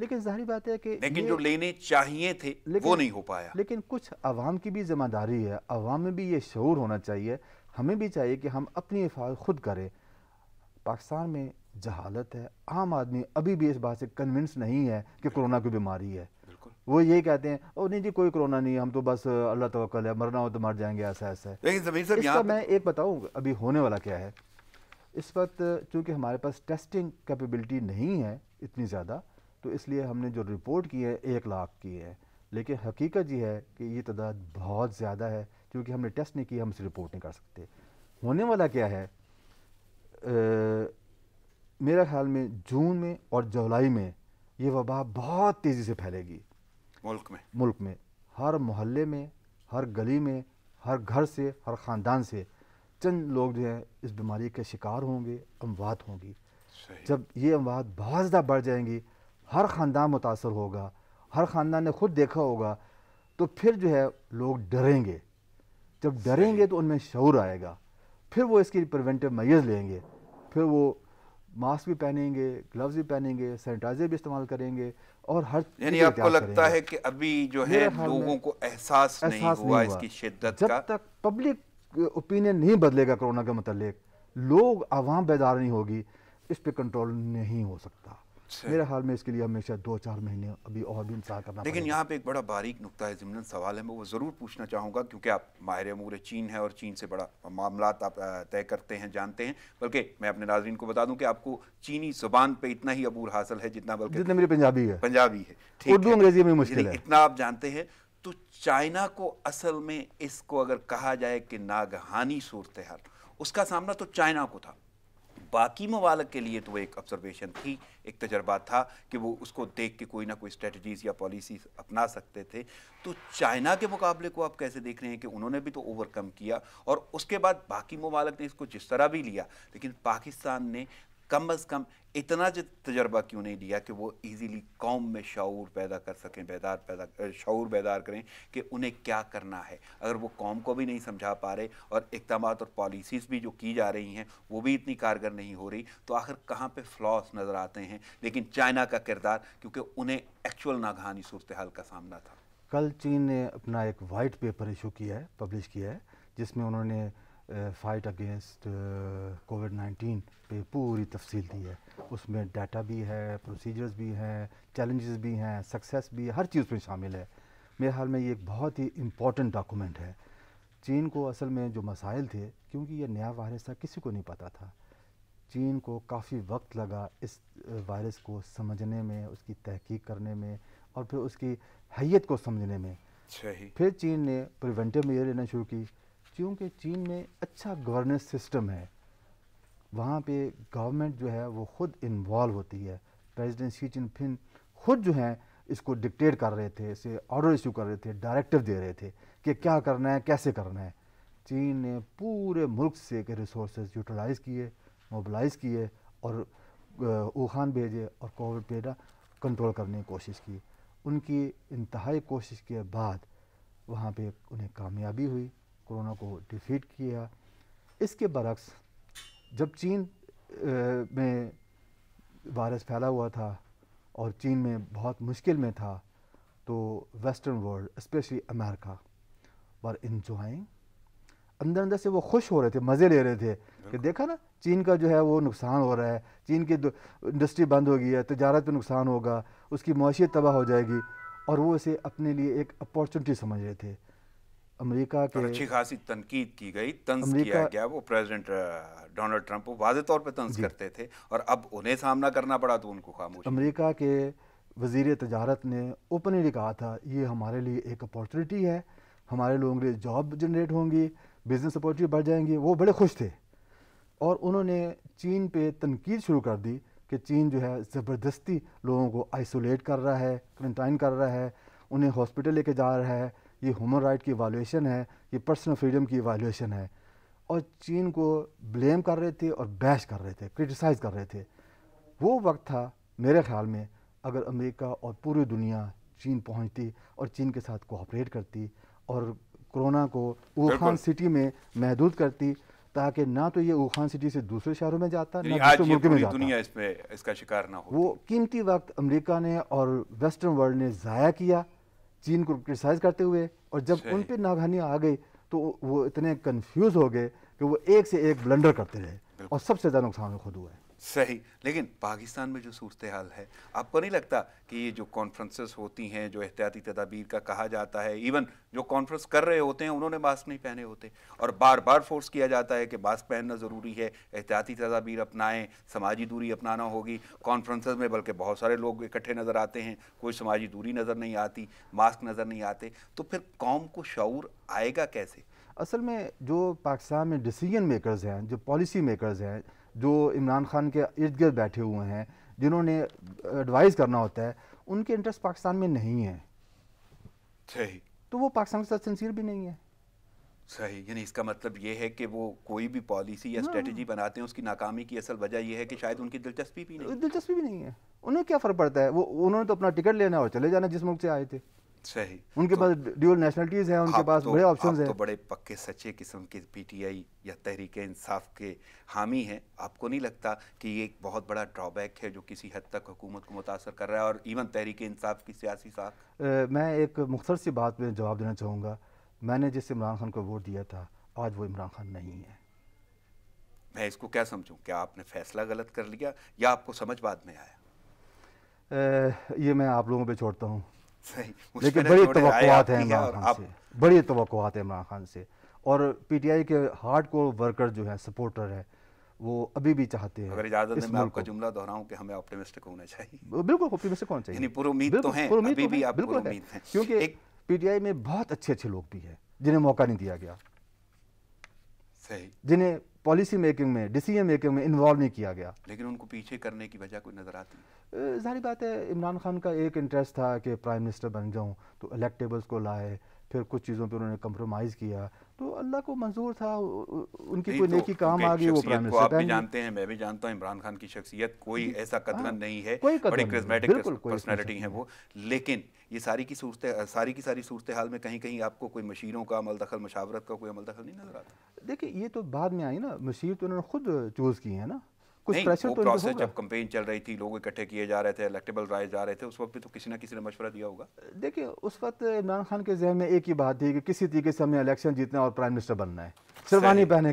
लेकिन जाहिर बात है कि लेकिन जो लेने चाहिए थे वो नहीं हो पाया लेकिन कुछ अवाम की भी जिम्मेदारी है अवाम में भी ये शूर होना चाहिए हमें भी चाहिए कि हम अपनी हिफाजत खुद करें पाकिस्तान में जहालत है आम आदमी अभी भी इस बात से कन्विंस नहीं है कि कोरोना की बीमारी है वो यही कहते हैं और नहीं जी कोई कोरोना नहीं हम तो बस अल्लाह तवक्ल है मरना हो तो मर जाएंगे ऐसा ऐसा लेकिन जमीन यहाँ मैं एक बताऊँ अभी होने वाला क्या है इस वक्त चूँकि हमारे पास टेस्टिंग कैपेबिलिटी नहीं है इतनी ज़्यादा तो इसलिए हमने जो रिपोर्ट की है एक लाख की है लेकिन हकीकत ये है कि ये तादाद बहुत ज़्यादा है क्योंकि हमने टेस्ट नहीं किया हम इसे रिपोर्ट नहीं कर सकते होने वाला क्या है ए, मेरा ख्याल में जून में और जुलाई में ये वबा बहुत तेज़ी से फैलेगी मुल्क में मुल्क में हर मोहल्ले में हर गली में हर घर से हर ख़ानदान से चंद लोग जो हैं इस बीमारी के शिकार होंगे अमवात होंगी जब ये अमवात बहुत ज़्यादा बढ़ जाएंगी हर ख़ानदान मुतासर होगा हर ख़ानदान ने खुद देखा होगा तो फिर जो है लोग डरेंगे जब डरेंगे तो उनमें शौर आएगा फिर वो इसकी प्रिवेंटिव मैज़ लेंगे फिर वो मास्क भी पहनेंगे ग्लव्स भी पहनेंगे सैनिटाइज़र भी इस्तेमाल करेंगे और हर यानी आपको लगता है कि अभी जो है लोगों को एहसास नहीं हुआ इसकी शिद्दत जब तक पब्लिक ओपिनियन नहीं बदलेगा कोरोना के मतलब लोग आवाम बेदार नहीं होगी इस पर कंट्रोल नहीं हो सकता अच्छा। मेरे हाल में इसके लिए हमेशा दो चार महीने अभी और भी इंतजार करना लेकिन यहाँ पे एक बड़ा बारीक नुकता है ज़मन सवाल है मैं वो ज़रूर पूछना चाहूँगा क्योंकि आप माहिर अमूर चीन है और चीन से बड़ा मामला आप तय करते हैं जानते हैं बल्कि मैं अपने नाजरन को बता दूँ कि आपको चीनी ज़ुबान पर इतना ही अबूर हासिल है जितना बल्कि जितना मेरी पंजाबी है पंजाबी है उर्दू अंग्रेजी में मुश्किल है इतना आप जानते हैं तो चाइना को असल में इसको अगर कहा जाए कि नागहानी सूरत हाल उसका सामना तो चाइना को था बाकी ममालक के लिए तो वो एक ऑब्जरवेशन थी एक तजर्बा था कि वो उसको देख के कोई ना कोई स्ट्रेटजीज़ या पॉलिसीज अपना सकते थे तो चाइना के मुकाबले को आप कैसे देख रहे हैं कि उन्होंने भी तो ओवरकम किया और उसके बाद बाकी ममालक ने इसको जिस तरह भी लिया लेकिन पाकिस्तान ने कम अज़ कम इतना जो तजर्बा क्यों नहीं लिया कि वो ईज़िली कौम में शूर पैदा कर सकें बेदार पैदा शूर बेदार करें कि उन्हें क्या करना है अगर वो कौम को भी नहीं समझा पा रहे और इकदाम और पॉलिसीज़ भी जो की जा रही हैं वो भी इतनी कारगर नहीं हो रही तो आखिर कहाँ पर फ्लॉस नज़र आते हैं लेकिन चाइना का किरदार क्योंकि उन्हें एक्चुअल नागहानी सूरत हाल का सामना था कल चीन ने अपना एक वाइट पेपर इशू किया है पब्लिश किया है जिसमें उन्होंने फ़ाइट अगेंस्ट कोविड 19 पे पूरी तफसील दी है उसमें डाटा भी है प्रोसीजर्स भी हैं चैलेंजेस भी हैं सक्सेस भी है हर चीज़ उसमें शामिल है मेरे हाल में ये एक बहुत ही इम्पोर्टेंट डॉक्यूमेंट है चीन को असल में जो मसाइल थे क्योंकि ये नया वायरस था किसी को नहीं पता था चीन को काफ़ी वक्त लगा इस वायरस को समझने में उसकी तहकीक करने में और फिर उसकी हैत को समझने में अच्छा फिर चीन ने प्रिवेंटिव मेजर लेना शुरू की क्योंकि चीन में अच्छा गवर्नेंस सिस्टम है वहाँ पे गवर्नमेंट जो है वो ख़ुद इन्वॉल्व होती है प्रेसिडेंट शी फिन खुद जो हैं इसको डिक्टेट कर रहे थे इसे ऑर्डर इशू कर रहे थे डायरेक्टिव दे रहे थे कि क्या करना है कैसे करना है चीन ने पूरे मुल्क से के रिसोर्स यूटिलाइज़ किए मोबलाइज़ किए और वुहान भेजे और कोविड पेडा कंट्रोल करने की कोशिश की उनकी इंतहाई कोशिश के बाद वहाँ पे उन्हें कामयाबी हुई कोरोना को डिफीट किया इसके बरक्स जब चीन में वायरस फैला हुआ था और चीन में बहुत मुश्किल में था तो western world specially America were enjoying अंदर अंदर से वो खुश हो रहे थे मज़े ले रहे थे कि देखा ना चीन का जो है वो नुकसान हो रहा है चीन की इंडस्ट्री बंद हो गई है तजारत पर नुकसान होगा उसकी मैशियत तबाह हो जाएगी और वो इसे अपने लिए एक अपॉर्चुनिटी समझ रहे थे अमेरिका के अच्छी खासी तनकीद की गई तंज किया गया वो प्रेसिडेंट डोनाल्ड ट्रंप वाज तौर पर तंज करते थे और अब उन्हें सामना करना पड़ा तो उनको खामोश अमेरिका के वजीर तजारत ने ओपनली कहा था ये हमारे लिए एक अपॉर्चुनिटी है हमारे लोगों के लिए जॉब जनरेट होंगी बिज़नेस अपॉर्चुनिटी बढ़ जाएंगी वो बड़े खुश थे और उन्होंने चीन पे तनकीद शुरू कर दी कि चीन जो है ज़बरदस्ती लोगों को आइसोलेट कर रहा है क्वारंटाइन कर रहा है उन्हें हॉस्पिटल लेके जा रहा है ये ह्यूमन राइट की वैल्यूएशन है ये पर्सनल फ्रीडम की वैल्यूएशन है और चीन को ब्लेम कर रहे थे और बैश कर रहे थे क्रिटिसाइज़ कर रहे थे वो वक्त था मेरे ख्याल में अगर अमेरिका और पूरी दुनिया चीन पहुँचती और चीन के साथ कोऑपरेट करती और कोरोना को वुहान सिटी में महदूद करती ताकि ना तो ये वुहान सिटी से दूसरे शहरों में जाता ना दूसरे मुल्क में जाता दुनिया इस पे इसका शिकार ना हो वो कीमती वक्त अमेरिका ने और वेस्टर्न वर्ल्ड ने ज़ाया किया चीन को क्रिटिसाइज़ करते हुए और जब अच्छा। उन पर नागहानियाँ आ गई तो वो इतने कन्फ्यूज़ हो गए कि वो एक से एक ब्लंडर करते रहे और सबसे ज़्यादा नुकसान खुद हुआ है सही लेकिन पाकिस्तान में जो सूरत हाल है आपको नहीं लगता कि ये जो कॉन्फ्रेंसेस होती हैं जो एहतियाती तदाबीर का कहा जाता है इवन जो कॉन्फ्रेंस कर रहे होते हैं उन्होंने मास्क नहीं पहने होते और बार बार फोर्स किया जाता है कि मास्क पहनना ज़रूरी है एहतियाती तदाबीर अपनाएं समाजी दूरी अपनाना होगी कॉन्फ्रेंस में बल्कि बहुत सारे लोग इकट्ठे नज़र आते हैं कोई समाजी दूरी नज़र नहीं आती मास्क नज़र नहीं आते तो फिर कौम को शूर आएगा कैसे असल में जो पाकिस्तान में डिसीजन मेकर्स हैं जो पॉलिसी मेकर्स हैं जो इमरान खान के इर्द गिर्द बैठे हुए हैं जिन्होंने एडवाइज करना होता है उनके इंटरेस्ट पाकिस्तान में नहीं है सही तो वो पाकिस्तान के साथ सिंसियर भी नहीं है सही यानी इसका मतलब ये है कि वो कोई भी पॉलिसी या स्ट्रेटजी हाँ। बनाते हैं उसकी नाकामी की असल वजह ये है कि शायद उनकी दिलचस्पी भी नहीं दिलचस्पी भी नहीं है उन्हें क्या फ़र्क पड़ता है वो उन्होंने तो अपना टिकट लेना और चले जाना जिस मुल्क से आए थे सही उनके तो, पास ड्यूअल नेशनलिटीज है उनके पास तो, बड़े ऑप्शन है तो बड़े पक्के सच्चे किस्म के पीटीआई या तहरीक इंसाफ के हामी हैं आपको नहीं लगता कि ये एक बहुत बड़ा ड्रॉबैक है जो किसी हद तक हुकूमत को मुतासर कर रहा है और इवन तहरीक इंसाफ की सियासी साख मैं एक मुख्तर सी बात में जवाब देना चाहूँगा मैंने जिस इमरान खान को वोट दिया था आज वो इमरान खान नहीं है मैं इसको क्या समझूँ क्या आपने फैसला गलत कर लिया या आपको समझ बाद में आया ये मैं आप लोगों पर छोड़ता हूँ लेकिन बड़ी तो हैं इमरान खान से बड़ी तो हैं इमरान खान से और पीटीआई के हार्ड कोर वर्कर जो है सपोर्टर है वो अभी भी चाहते हैं अगर इजाजत है मैं आपका जुमला दोहराऊं कि हमें ऑप्टिमिस्टिक होना चाहिए बिल्कुल ऑप्टिमिस्टिक होना चाहिए यानी तो अभी तो भी आप क्योंकि एक पीटीआई में बहुत अच्छे अच्छे लोग भी हैं जिन्हें मौका नहीं दिया गया सही जिन्हें पॉलिसी मेकिंग में डिसीजन मेकिंग में इन्वॉल्व नहीं किया गया लेकिन उनको पीछे करने की वजह कोई नज़र आती जारी बात है इमरान खान का एक इंटरेस्ट था कि प्राइम मिनिस्टर बन जाऊं तो इलेक्टेबल्स को लाए फिर कुछ चीज़ों पर उन्होंने कम्प्रोमाइज किया तो अल्लाह को मंजूर था उनकी कोई तो नेकी काम आ गई वो प्राइम मिनिस्टर आप भी जानते हैं मैं भी जानता हूं इमरान खान की शख्सियत कोई ऐसा कतरन हाँ, नहीं है कोई बड़ी क्रिस्मेटिक पर्सनैलिटी है वो लेकिन ये सारी की सूरत सारी की सारी सूरत हाल में कहीं कहीं आपको कोई मशीरों का अमल दखल मशावरत का कोई अमल दखल नहीं नजर आता देखिए ये तो बाद में आई ना मशीर तो उन्होंने खुद चूज़ की है ना कुछ प्रेशर तो प्रोसेस जब कंपेन चल रही थी लोग इकट्ठे किए जा रहे थे इलेक्टेबल राय जा रहे थे उस वक्त भी तो किसी ना किसी ने मशवरा दिया होगा देखिए उस वक्त इमरान खान के जहन में एक ही बात थी कि किसी तरीके से हमें इलेक्शन जीतना और प्राइम मिनिस्टर बनना है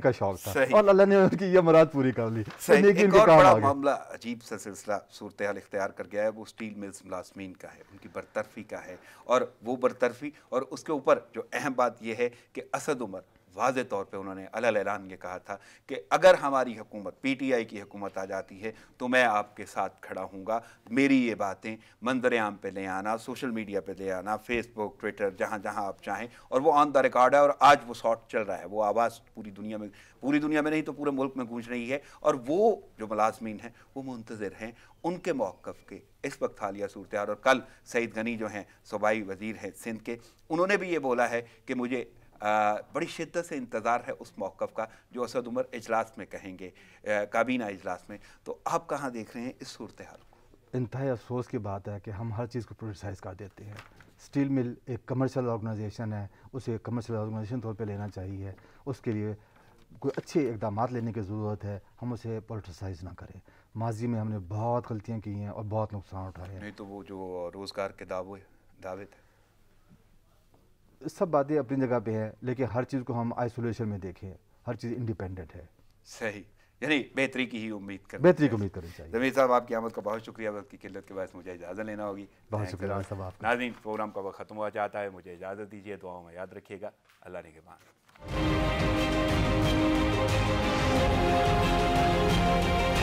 का शौक था और अल्लाह ने उनकी मुराद पूरी कर ली एक और बड़ा मामला अजीब सा सिलसिला सूरत हाल इख्तियार कर गया है वो स्टील मिल्स मुलाजमीन का है उनकी बरतरफी का है और वो बरतरफी और उसके ऊपर जो अहम बात यह है कि असद उमर वाज तौर पर उन्होंने अलल ऐलान ये कहा था कि अगर हमारी हुकूमत पीटीआई की हुकूमत आ जाती है तो मैं आपके साथ खड़ा हूँगा मेरी ये बातें मंजर आम पर ले आना सोशल मीडिया पर ले आना फेसबुक ट्विटर जहाँ जहाँ आप चाहें और वो ऑन द रिकॉर्ड है और आज वो शॉर्ट चल रहा है वो आवाज़ पूरी दुनिया में पूरी दुनिया में नहीं तो पूरे मुल्क में गूंज रही है और वो जो मुलाजमीन हैं वो मुंतज़र हैं उनके मौक़ के इस वक्त हालिया सूरत और कल सईद गनी जो हैं सूबाई वज़ीर हैं सिंध के उन्होंने भी ये बोला है कि मुझे बड़ी शिद्दत से इंतज़ार है उस मौक़ का जो असद उमर अजलास में कहेंगे काबीना अजलास में तो आप कहाँ देख रहे हैं इस सूरत हाल को इंतहा अफसोस की बात है कि हम हर चीज़ को प्रोटिसाइज़ कर देते हैं स्टील मिल एक कमर्शियल ऑर्गेनाइजेशन है उसे कमर्शियल ऑर्गेनाइजेशन तौर पर लेना चाहिए उसके लिए कोई अच्छे इकदाम लेने की ज़रूरत है हम उसे पोलिटिसाइज ना करें माजी में हमने बहुत गलतियाँ की हैं और बहुत नुकसान उठाए हैं नहीं तो वो जो रोज़गार के दावे दावे थे सब बातें अपनी जगह पे है लेकिन हर चीज़ को हम आइसोलेशन में देखें हर चीज़ इंडिपेंडेंट है सही यानी बेहतरी की ही उम्मीद कर बेहतरी की उम्मीद करनी चाहिए जमीर साहब आपकी आमद का बहुत शुक्रिया वक्त की किल्लत के बाद मुझे इजाज़त लेना होगी बहुत शुक्रिया साहब आप नाजरीन प्रोग्राम का वक्त ख़त्म हुआ जाता है मुझे इजाज़त दीजिए दुआओं में याद रखिएगा अल्लाह ने के बाद